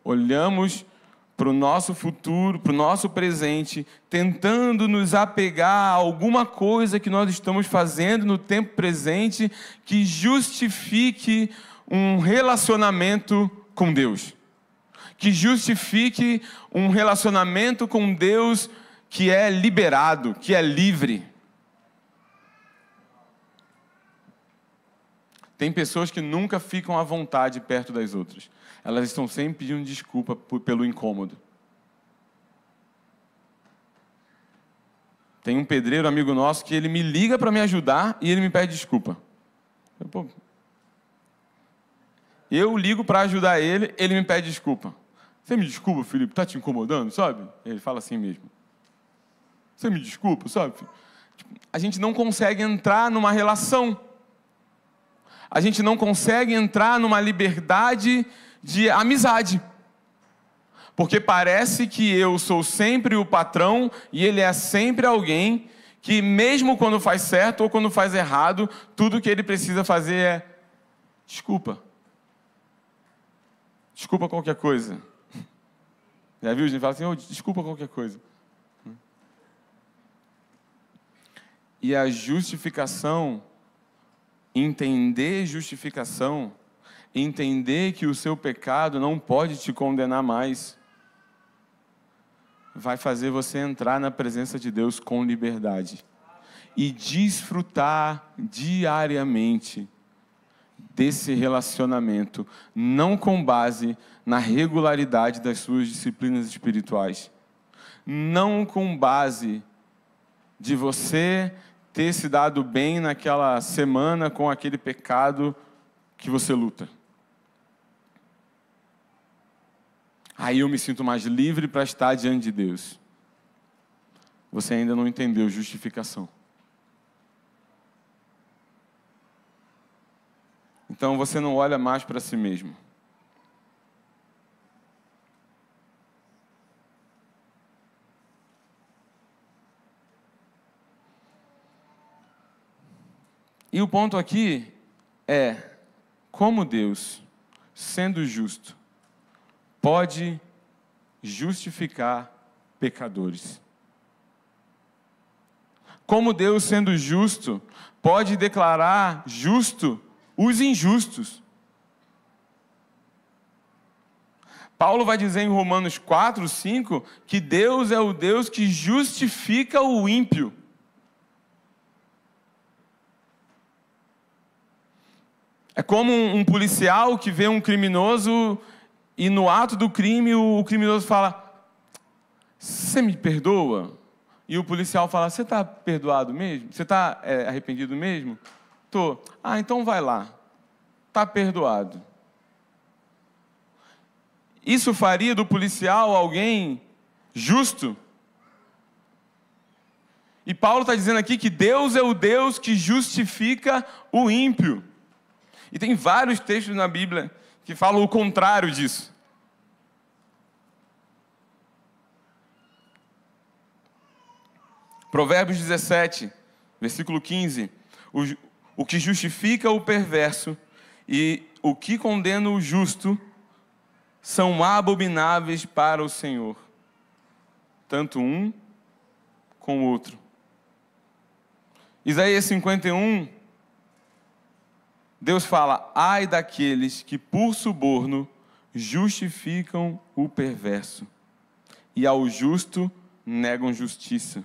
Olhamos para o nosso futuro, para o nosso presente, tentando nos apegar a alguma coisa que nós estamos fazendo no tempo presente que justifique um relacionamento com Deus, que justifique um relacionamento com Deus que é liberado, que é livre. Tem pessoas que nunca ficam à vontade perto das outras. Elas estão sempre pedindo desculpa por, pelo incômodo. Tem um pedreiro amigo nosso que ele me liga para me ajudar e ele me pede desculpa. Eu, pô, eu ligo para ajudar ele, ele me pede desculpa. Você me desculpa, Felipe, tá te incomodando, sabe? Ele fala assim mesmo. Você me desculpa, sabe? Tipo, a gente não consegue entrar numa relação. A gente não consegue entrar numa liberdade de amizade. Porque parece que eu sou sempre o patrão e ele é sempre alguém que, mesmo quando faz certo ou quando faz errado, tudo que ele precisa fazer é desculpa. Desculpa qualquer coisa. Já viu? A gente fala assim, oh, desculpa qualquer coisa. E a justificação, entender justificação, entender que o seu pecado não pode te condenar mais, vai fazer você entrar na presença de Deus com liberdade e desfrutar diariamente desse relacionamento, não com base na regularidade das suas disciplinas espirituais, não com base de você ter se dado bem naquela semana com aquele pecado que você luta. Aí eu me sinto mais livre para estar diante de Deus. Você ainda não entendeu justificação. Então você não olha mais para si mesmo. E o ponto aqui é como Deus, sendo justo, pode justificar pecadores. Como Deus, sendo justo, pode declarar justo os injustos. Paulo vai dizer em Romanos 4, 5 que Deus é o Deus que justifica o ímpio. É como um, policial que vê um criminoso e no ato do crime o, criminoso fala: Você me perdoa? E o policial fala: Você está perdoado mesmo? Você está é, arrependido mesmo? Tô. Ah, então vai lá. Está perdoado. Isso faria do policial alguém justo? E Paulo está dizendo aqui que Deus é o Deus que justifica o ímpio. E tem vários textos na Bíblia que falam o contrário disso. Provérbios 17, versículo 15. O, o que justifica o perverso e o que condena o justo são abomináveis para o Senhor, tanto um como o outro. Isaías 51, Deus fala: ai daqueles que por suborno justificam o perverso, e ao justo negam justiça.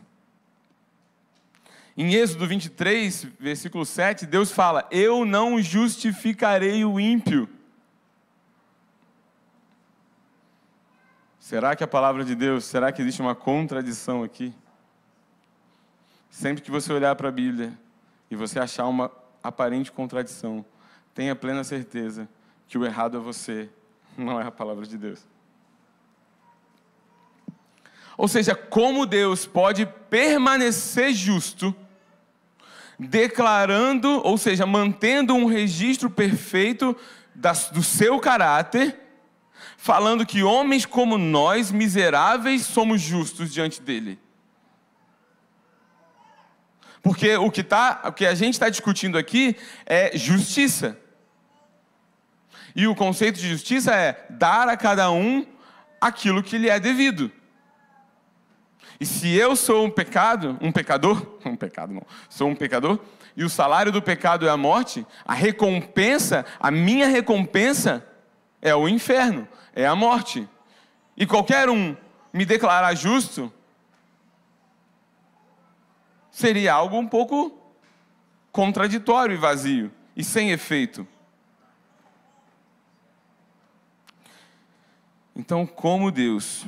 Em Êxodo 23, versículo 7, Deus fala: Eu não justificarei o ímpio. Será que a palavra de Deus, será que existe uma contradição aqui? Sempre que você olhar para a Bíblia e você achar uma aparente contradição, tenha plena certeza que o errado é você, não é a palavra de Deus. Ou seja, como Deus pode permanecer justo, declarando, ou seja, mantendo um registro perfeito das, do seu caráter, falando que homens como nós, miseráveis, somos justos diante dele. Porque o que, tá, o que a gente está discutindo aqui é justiça. E o conceito de justiça é dar a cada um aquilo que lhe é devido. E se eu sou um pecado, um pecador, um pecado não, sou um pecador, e o salário do pecado é a morte, a recompensa, a minha recompensa é o inferno, é a morte. E qualquer um me declarar justo, seria algo um pouco contraditório e vazio e sem efeito. Então, como Deus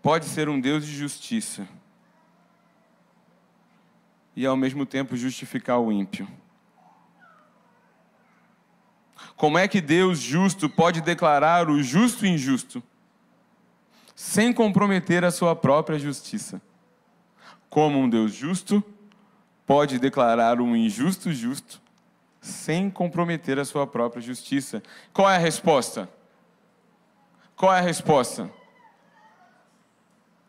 pode ser um Deus de justiça e ao mesmo tempo justificar o ímpio? Como é que Deus justo pode declarar o justo injusto sem comprometer a sua própria justiça? como um Deus justo pode declarar um injusto justo sem comprometer a sua própria justiça? Qual é a resposta? Qual é a resposta?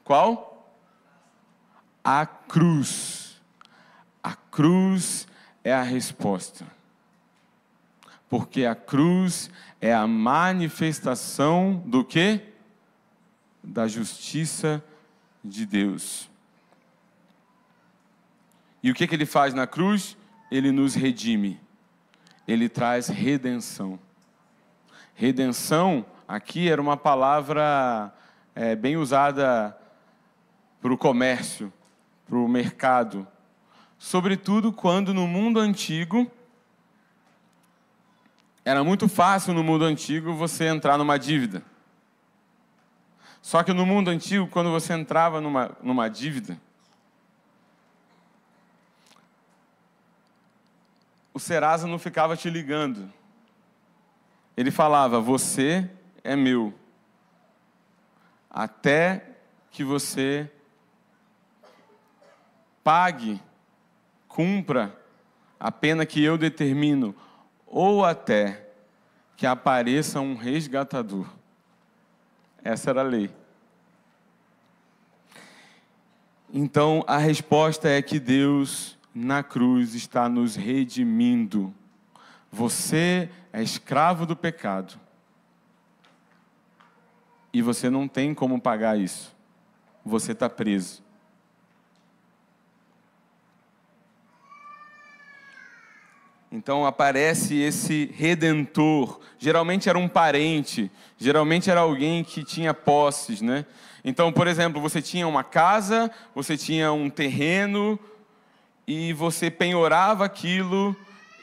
Qual? A cruz. A cruz é a resposta. Porque a cruz é a manifestação do que? Da justiça de Deus. E o que, que ele faz na cruz? Ele nos redime. Ele traz redenção. Redenção, aqui, era uma palavra é, bem usada para o comércio, para o mercado. Sobretudo quando no mundo antigo, era muito fácil no mundo antigo você entrar numa dívida. Só que no mundo antigo, quando você entrava numa, numa dívida, o Serasa não ficava te ligando. Ele falava: Você é meu. Até que você pague, cumpra a pena que eu determino, ou até que apareça um resgatador. Essa era a lei. Então a resposta é que Deus na cruz está nos redimindo. Você é escravo do pecado. E você não tem como pagar isso. Você está preso. Então aparece esse redentor. Geralmente era um parente, geralmente era alguém que tinha posses, né? Então, por exemplo, você tinha uma casa, você tinha um terreno, e você penhorava aquilo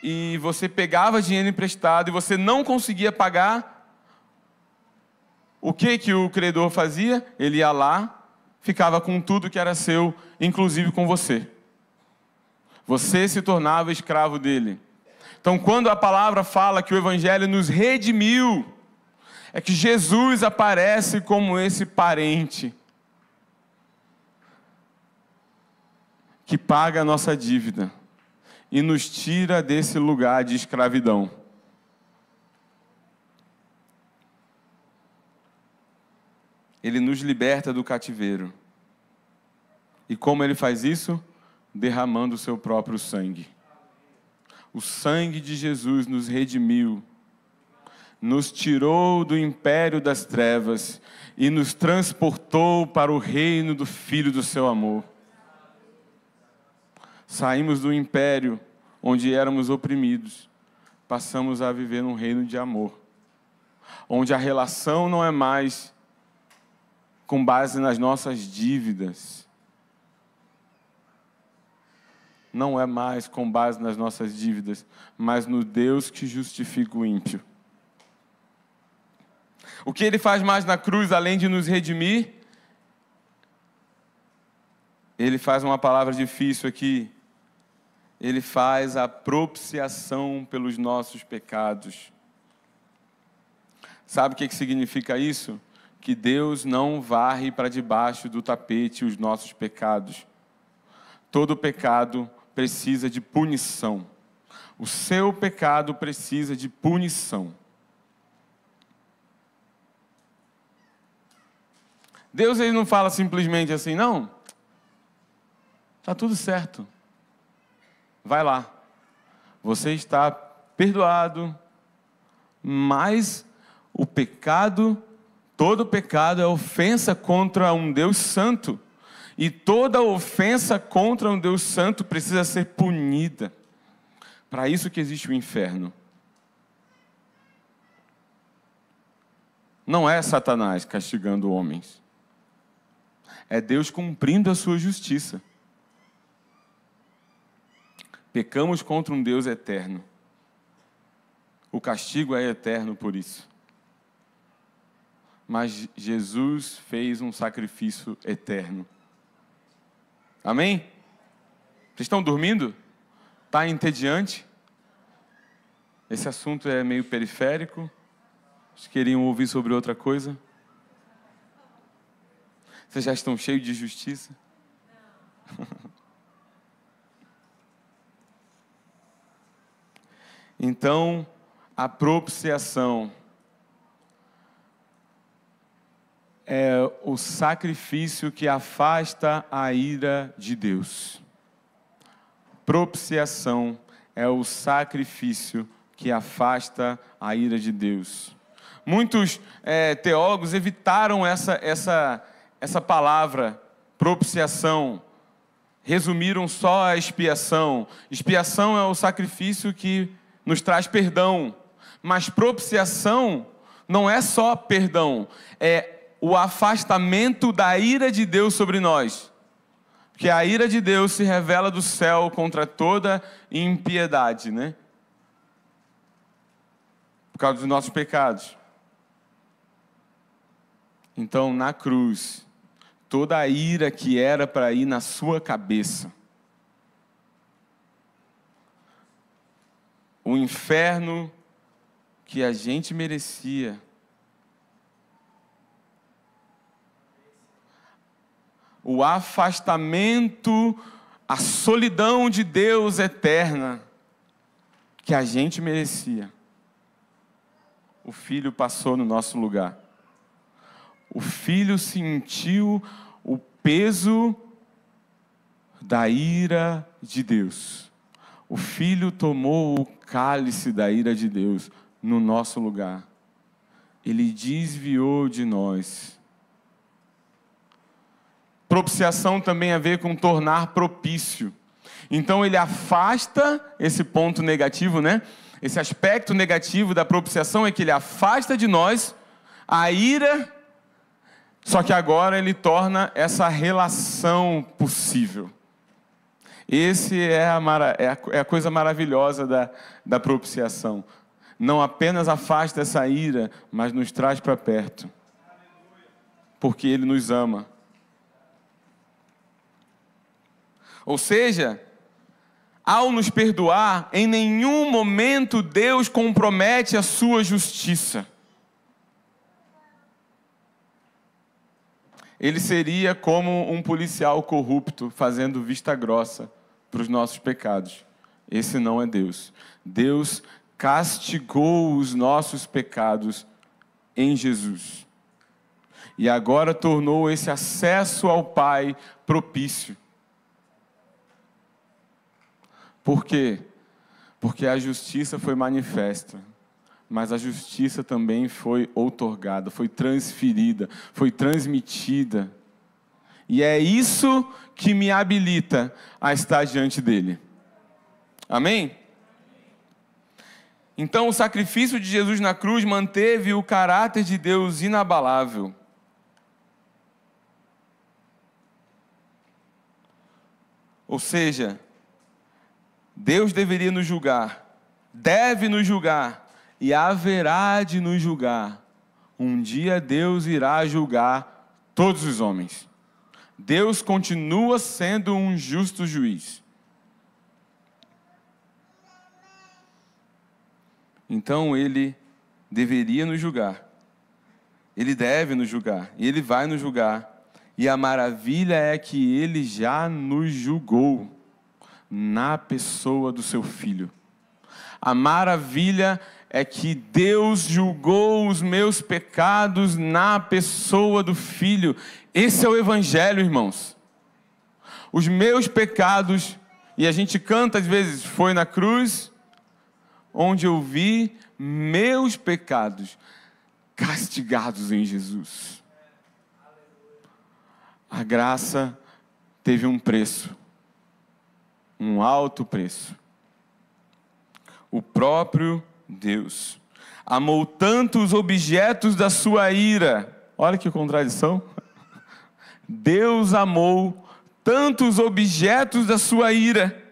e você pegava dinheiro emprestado e você não conseguia pagar, o que que o credor fazia? Ele ia lá, ficava com tudo que era seu, inclusive com você. Você se tornava escravo dele. Então, quando a palavra fala que o evangelho nos redimiu, é que Jesus aparece como esse parente que paga a nossa dívida e nos tira desse lugar de escravidão. Ele nos liberta do cativeiro. E como ele faz isso? Derramando o seu próprio sangue. O sangue de Jesus nos redimiu, nos tirou do império das trevas e nos transportou para o reino do Filho do seu amor. Saímos do império onde éramos oprimidos, passamos a viver num reino de amor, onde a relação não é mais com base nas nossas dívidas, não é mais com base nas nossas dívidas, mas no Deus que justifica o ímpio. O que ele faz mais na cruz, além de nos redimir? Ele faz uma palavra difícil aqui, ele faz a propiciação pelos nossos pecados. Sabe o que, significa isso? Que Deus não varre para debaixo do tapete os nossos pecados. Todo pecado precisa de punição. O seu pecado precisa de punição. Deus ele não fala simplesmente assim, não. Tá tudo certo vai lá. Você está perdoado, mas o pecado, todo pecado é ofensa contra um Deus santo. E toda ofensa contra um Deus santo precisa ser punida. Para isso que existe o inferno. Não é Satanás castigando homens. É Deus cumprindo a sua justiça. Pecamos contra um Deus eterno. O castigo é eterno por isso. Mas Jesus fez um sacrifício eterno. Amém? Vocês estão dormindo? Está entediante? Esse assunto é meio periférico. Vocês queriam ouvir sobre outra coisa? Vocês já estão cheios de justiça? Não. Então, a propiciação é o sacrifício que afasta a ira de Deus. Propiciação é o sacrifício que afasta a ira de Deus. Muitos é, teólogos evitaram essa, essa, essa palavra, propiciação. Resumiram só a expiação. Expiação é o sacrifício que nos traz perdão. Mas propiciação não é só perdão, é o afastamento da ira de Deus sobre nós. Porque a ira de Deus se revela do céu contra toda impiedade, né? Por causa dos nossos pecados. Então, na cruz, toda a ira que era para ir na sua cabeça, o inferno que a gente merecia. O afastamento, a solidão de Deus eterna que a gente merecia. O filho passou no nosso lugar. O filho sentiu o peso da ira de Deus. O Filho tomou o cálice da ira de Deus no nosso lugar. Ele desviou de nós. Propiciação também a ver com tornar propício. Então ele afasta esse ponto negativo, né? Esse aspecto negativo da propiciação é que ele afasta de nós a ira, só que agora ele torna essa relação possível. Esse é a, mara, é a, é a coisa maravilhosa da, da propiciação. Não apenas afasta essa ira, mas nos traz para perto. Porque Ele nos ama. Ou seja, ao nos perdoar, em nenhum momento Deus compromete a sua justiça. ele seria como um policial corrupto fazendo vista grossa para os nossos pecados. Esse não é Deus. Deus castigou os nossos pecados em Jesus. E agora tornou esse acesso ao Pai propício. Por quê? Porque a justiça foi manifesta mas a justiça também foi outorgada, foi transferida, foi transmitida. E é isso que me habilita a estar diante dele. Amém? Então, o sacrifício de Jesus na cruz manteve o caráter de Deus inabalável. Ou seja, Deus deveria nos julgar, deve nos julgar, e haverá de nos julgar. Um dia Deus irá julgar todos os homens. Deus continua sendo um justo juiz. Então ele deveria nos julgar. Ele deve nos julgar. E ele vai nos julgar. E a maravilha é que ele já nos julgou na pessoa do seu filho. A maravilha é que Deus julgou os meus pecados na pessoa do Filho. Esse é o Evangelho, irmãos. Os meus pecados, e a gente canta às vezes, foi na cruz onde eu vi meus pecados castigados em Jesus. A graça teve um preço, um alto preço. O próprio Deus. Amou tanto os objetos da sua ira. Olha que contradição. Deus amou tantos objetos da sua ira,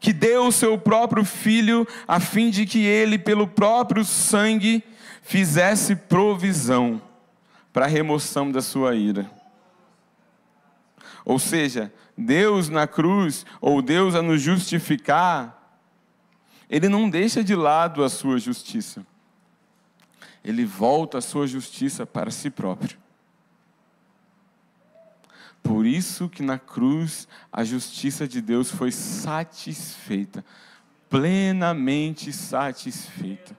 que deu o seu próprio filho, a fim de que ele, pelo próprio sangue, fizesse provisão para a remoção da sua ira. Ou seja, Deus na cruz, ou Deus a nos justificar, ele não deixa de lado a sua justiça. Ele volta a sua justiça para si próprio. Por isso que na cruz a justiça de Deus foi satisfeita, plenamente satisfeita.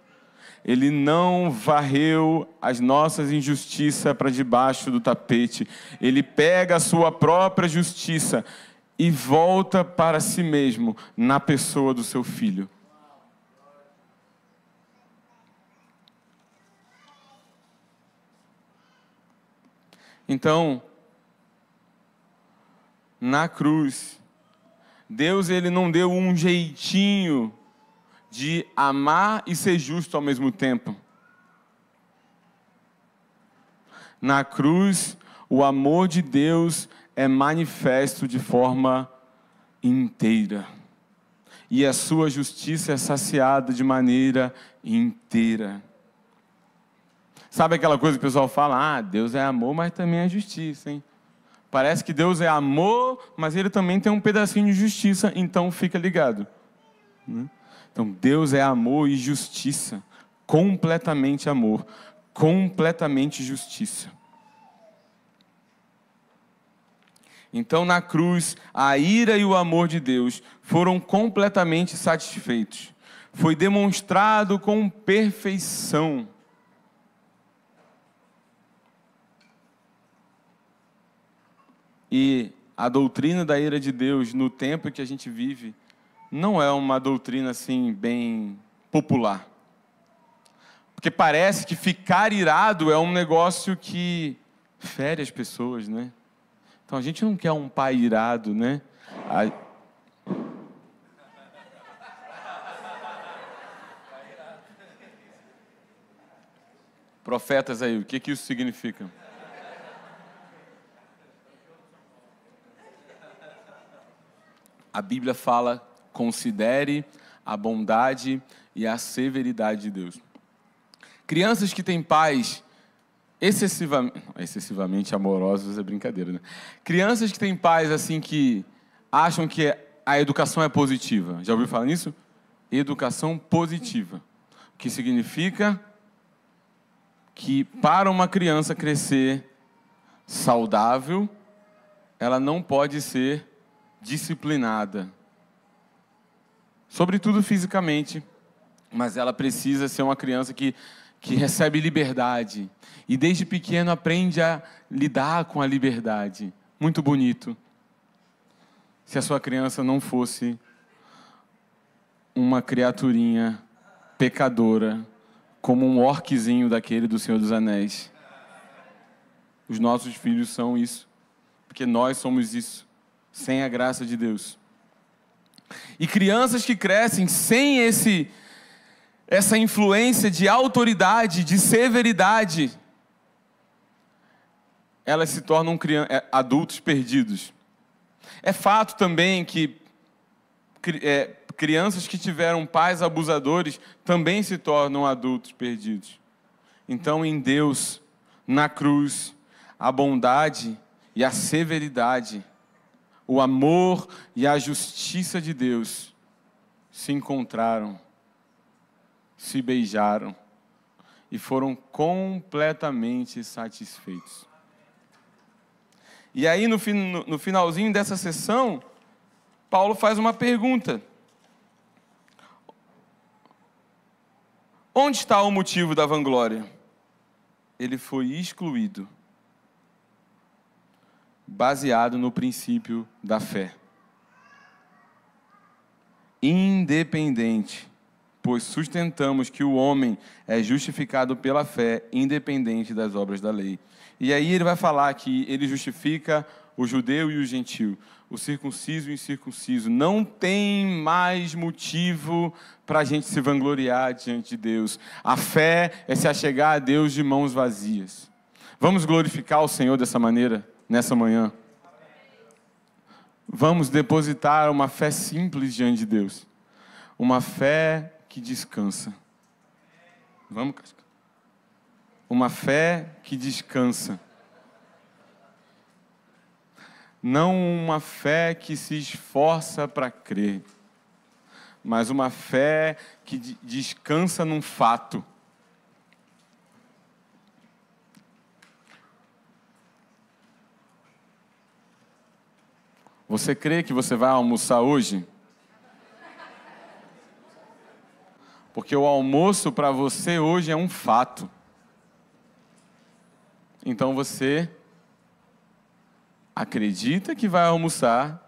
Ele não varreu as nossas injustiças para debaixo do tapete. Ele pega a sua própria justiça e volta para si mesmo na pessoa do seu filho. Então, na cruz, Deus ele não deu um jeitinho de amar e ser justo ao mesmo tempo. Na cruz, o amor de Deus é manifesto de forma inteira. E a sua justiça é saciada de maneira inteira. Sabe aquela coisa que o pessoal fala? Ah, Deus é amor, mas também é justiça, hein? Parece que Deus é amor, mas ele também tem um pedacinho de justiça, então fica ligado. Né? Então, Deus é amor e justiça, completamente amor, completamente justiça. Então, na cruz, a ira e o amor de Deus foram completamente satisfeitos. Foi demonstrado com perfeição E a doutrina da ira de Deus no tempo que a gente vive não é uma doutrina assim bem popular. Porque parece que ficar irado é um negócio que fere as pessoas, né? Então a gente não quer um pai irado, né? A... profetas aí, o que, que isso significa? A Bíblia fala: considere a bondade e a severidade de Deus. Crianças que têm pais excessivamente, excessivamente amorosos é brincadeira, né? Crianças que têm pais assim que acham que a educação é positiva. Já ouviu falar nisso? Educação positiva. O que significa que para uma criança crescer saudável, ela não pode ser disciplinada. Sobretudo fisicamente, mas ela precisa ser uma criança que, que recebe liberdade e desde pequeno aprende a lidar com a liberdade. Muito bonito. Se a sua criança não fosse uma criaturinha pecadora, como um orquezinho daquele do Senhor dos Anéis. Os nossos filhos são isso, porque nós somos isso sem a graça de Deus. E crianças que crescem sem esse essa influência de autoridade, de severidade, elas se tornam é, adultos perdidos. É fato também que é, crianças que tiveram pais abusadores também se tornam adultos perdidos. Então, em Deus, na cruz, a bondade e a severidade o amor e a justiça de Deus se encontraram, se beijaram e foram completamente satisfeitos. E aí, no, no finalzinho dessa sessão, Paulo faz uma pergunta. Onde está o motivo da vanglória? Ele foi excluído baseado no princípio da fé. Independente, pois sustentamos que o homem é justificado pela fé, independente das obras da lei. E aí ele vai falar que ele justifica o judeu e o gentil, o circunciso e o incircunciso. Não tem mais motivo para a gente se vangloriar diante de Deus. A fé é se achegar a Deus de mãos vazias. Vamos glorificar o Senhor dessa maneira? nessa manhã. Vamos depositar uma fé simples diante de Deus. Uma fé que descansa. Vamos, Casca. Uma fé que descansa. Não uma fé que se esforça para crer, mas uma fé que descansa num fato. Você crê que você vai almoçar hoje? Porque o almoço para você hoje é um fato. Então você acredita que vai almoçar,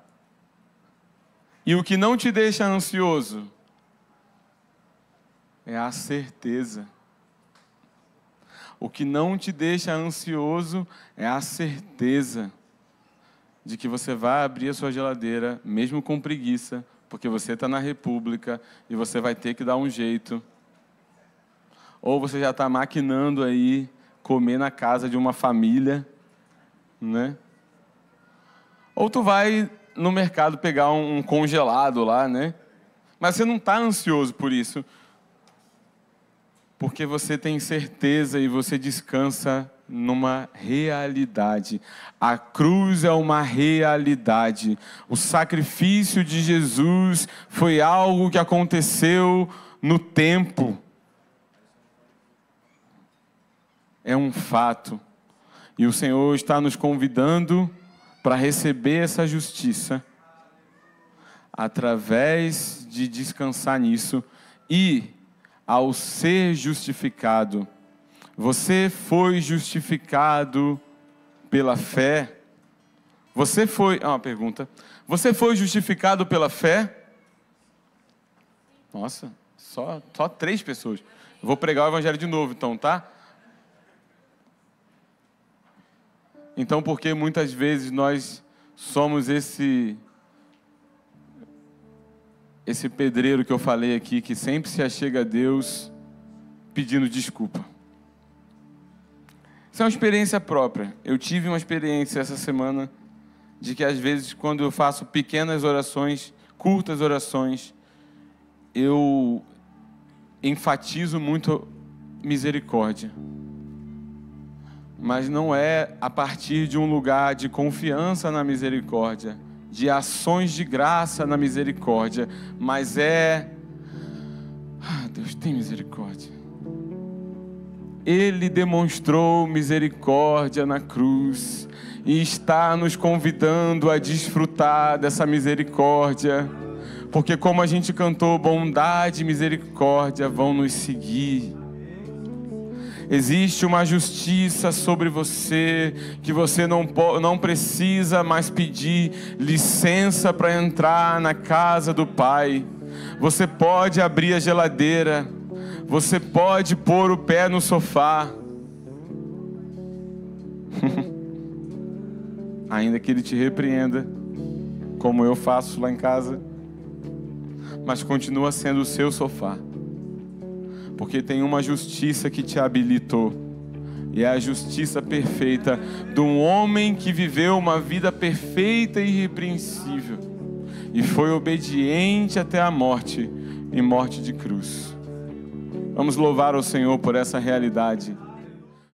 e o que não te deixa ansioso é a certeza. O que não te deixa ansioso é a certeza de que você vai abrir a sua geladeira, mesmo com preguiça, porque você está na República e você vai ter que dar um jeito. Ou você já está maquinando aí comer na casa de uma família, né? Ou tu vai no mercado pegar um congelado lá, né? Mas você não está ansioso por isso, porque você tem certeza e você descansa numa realidade. A cruz é uma realidade. O sacrifício de Jesus foi algo que aconteceu no tempo. É um fato. E o Senhor está nos convidando para receber essa justiça através de descansar nisso e ao ser justificado você foi justificado pela fé. Você foi. Ah, uma pergunta. Você foi justificado pela fé? Nossa, só, só três pessoas. vou pregar o evangelho de novo, então, tá? Então, porque muitas vezes nós somos esse esse pedreiro que eu falei aqui que sempre se achega a Deus pedindo desculpa. Isso é uma experiência própria. Eu tive uma experiência essa semana de que às vezes quando eu faço pequenas orações, curtas orações, eu enfatizo muito misericórdia. Mas não é a partir de um lugar de confiança na misericórdia, de ações de graça na misericórdia, mas é ah, Deus tem misericórdia. Ele demonstrou misericórdia na cruz e está nos convidando a desfrutar dessa misericórdia, porque, como a gente cantou, bondade e misericórdia vão nos seguir. Existe uma justiça sobre você que você não, não precisa mais pedir licença para entrar na casa do Pai. Você pode abrir a geladeira você pode pôr o pé no sofá. Ainda que ele te repreenda, como eu faço lá em casa, mas continua sendo o seu sofá. Porque tem uma justiça que te habilitou. E é a justiça perfeita de um homem que viveu uma vida perfeita e irrepreensível e foi obediente até a morte e morte de cruz. Vamos louvar o Senhor por essa realidade.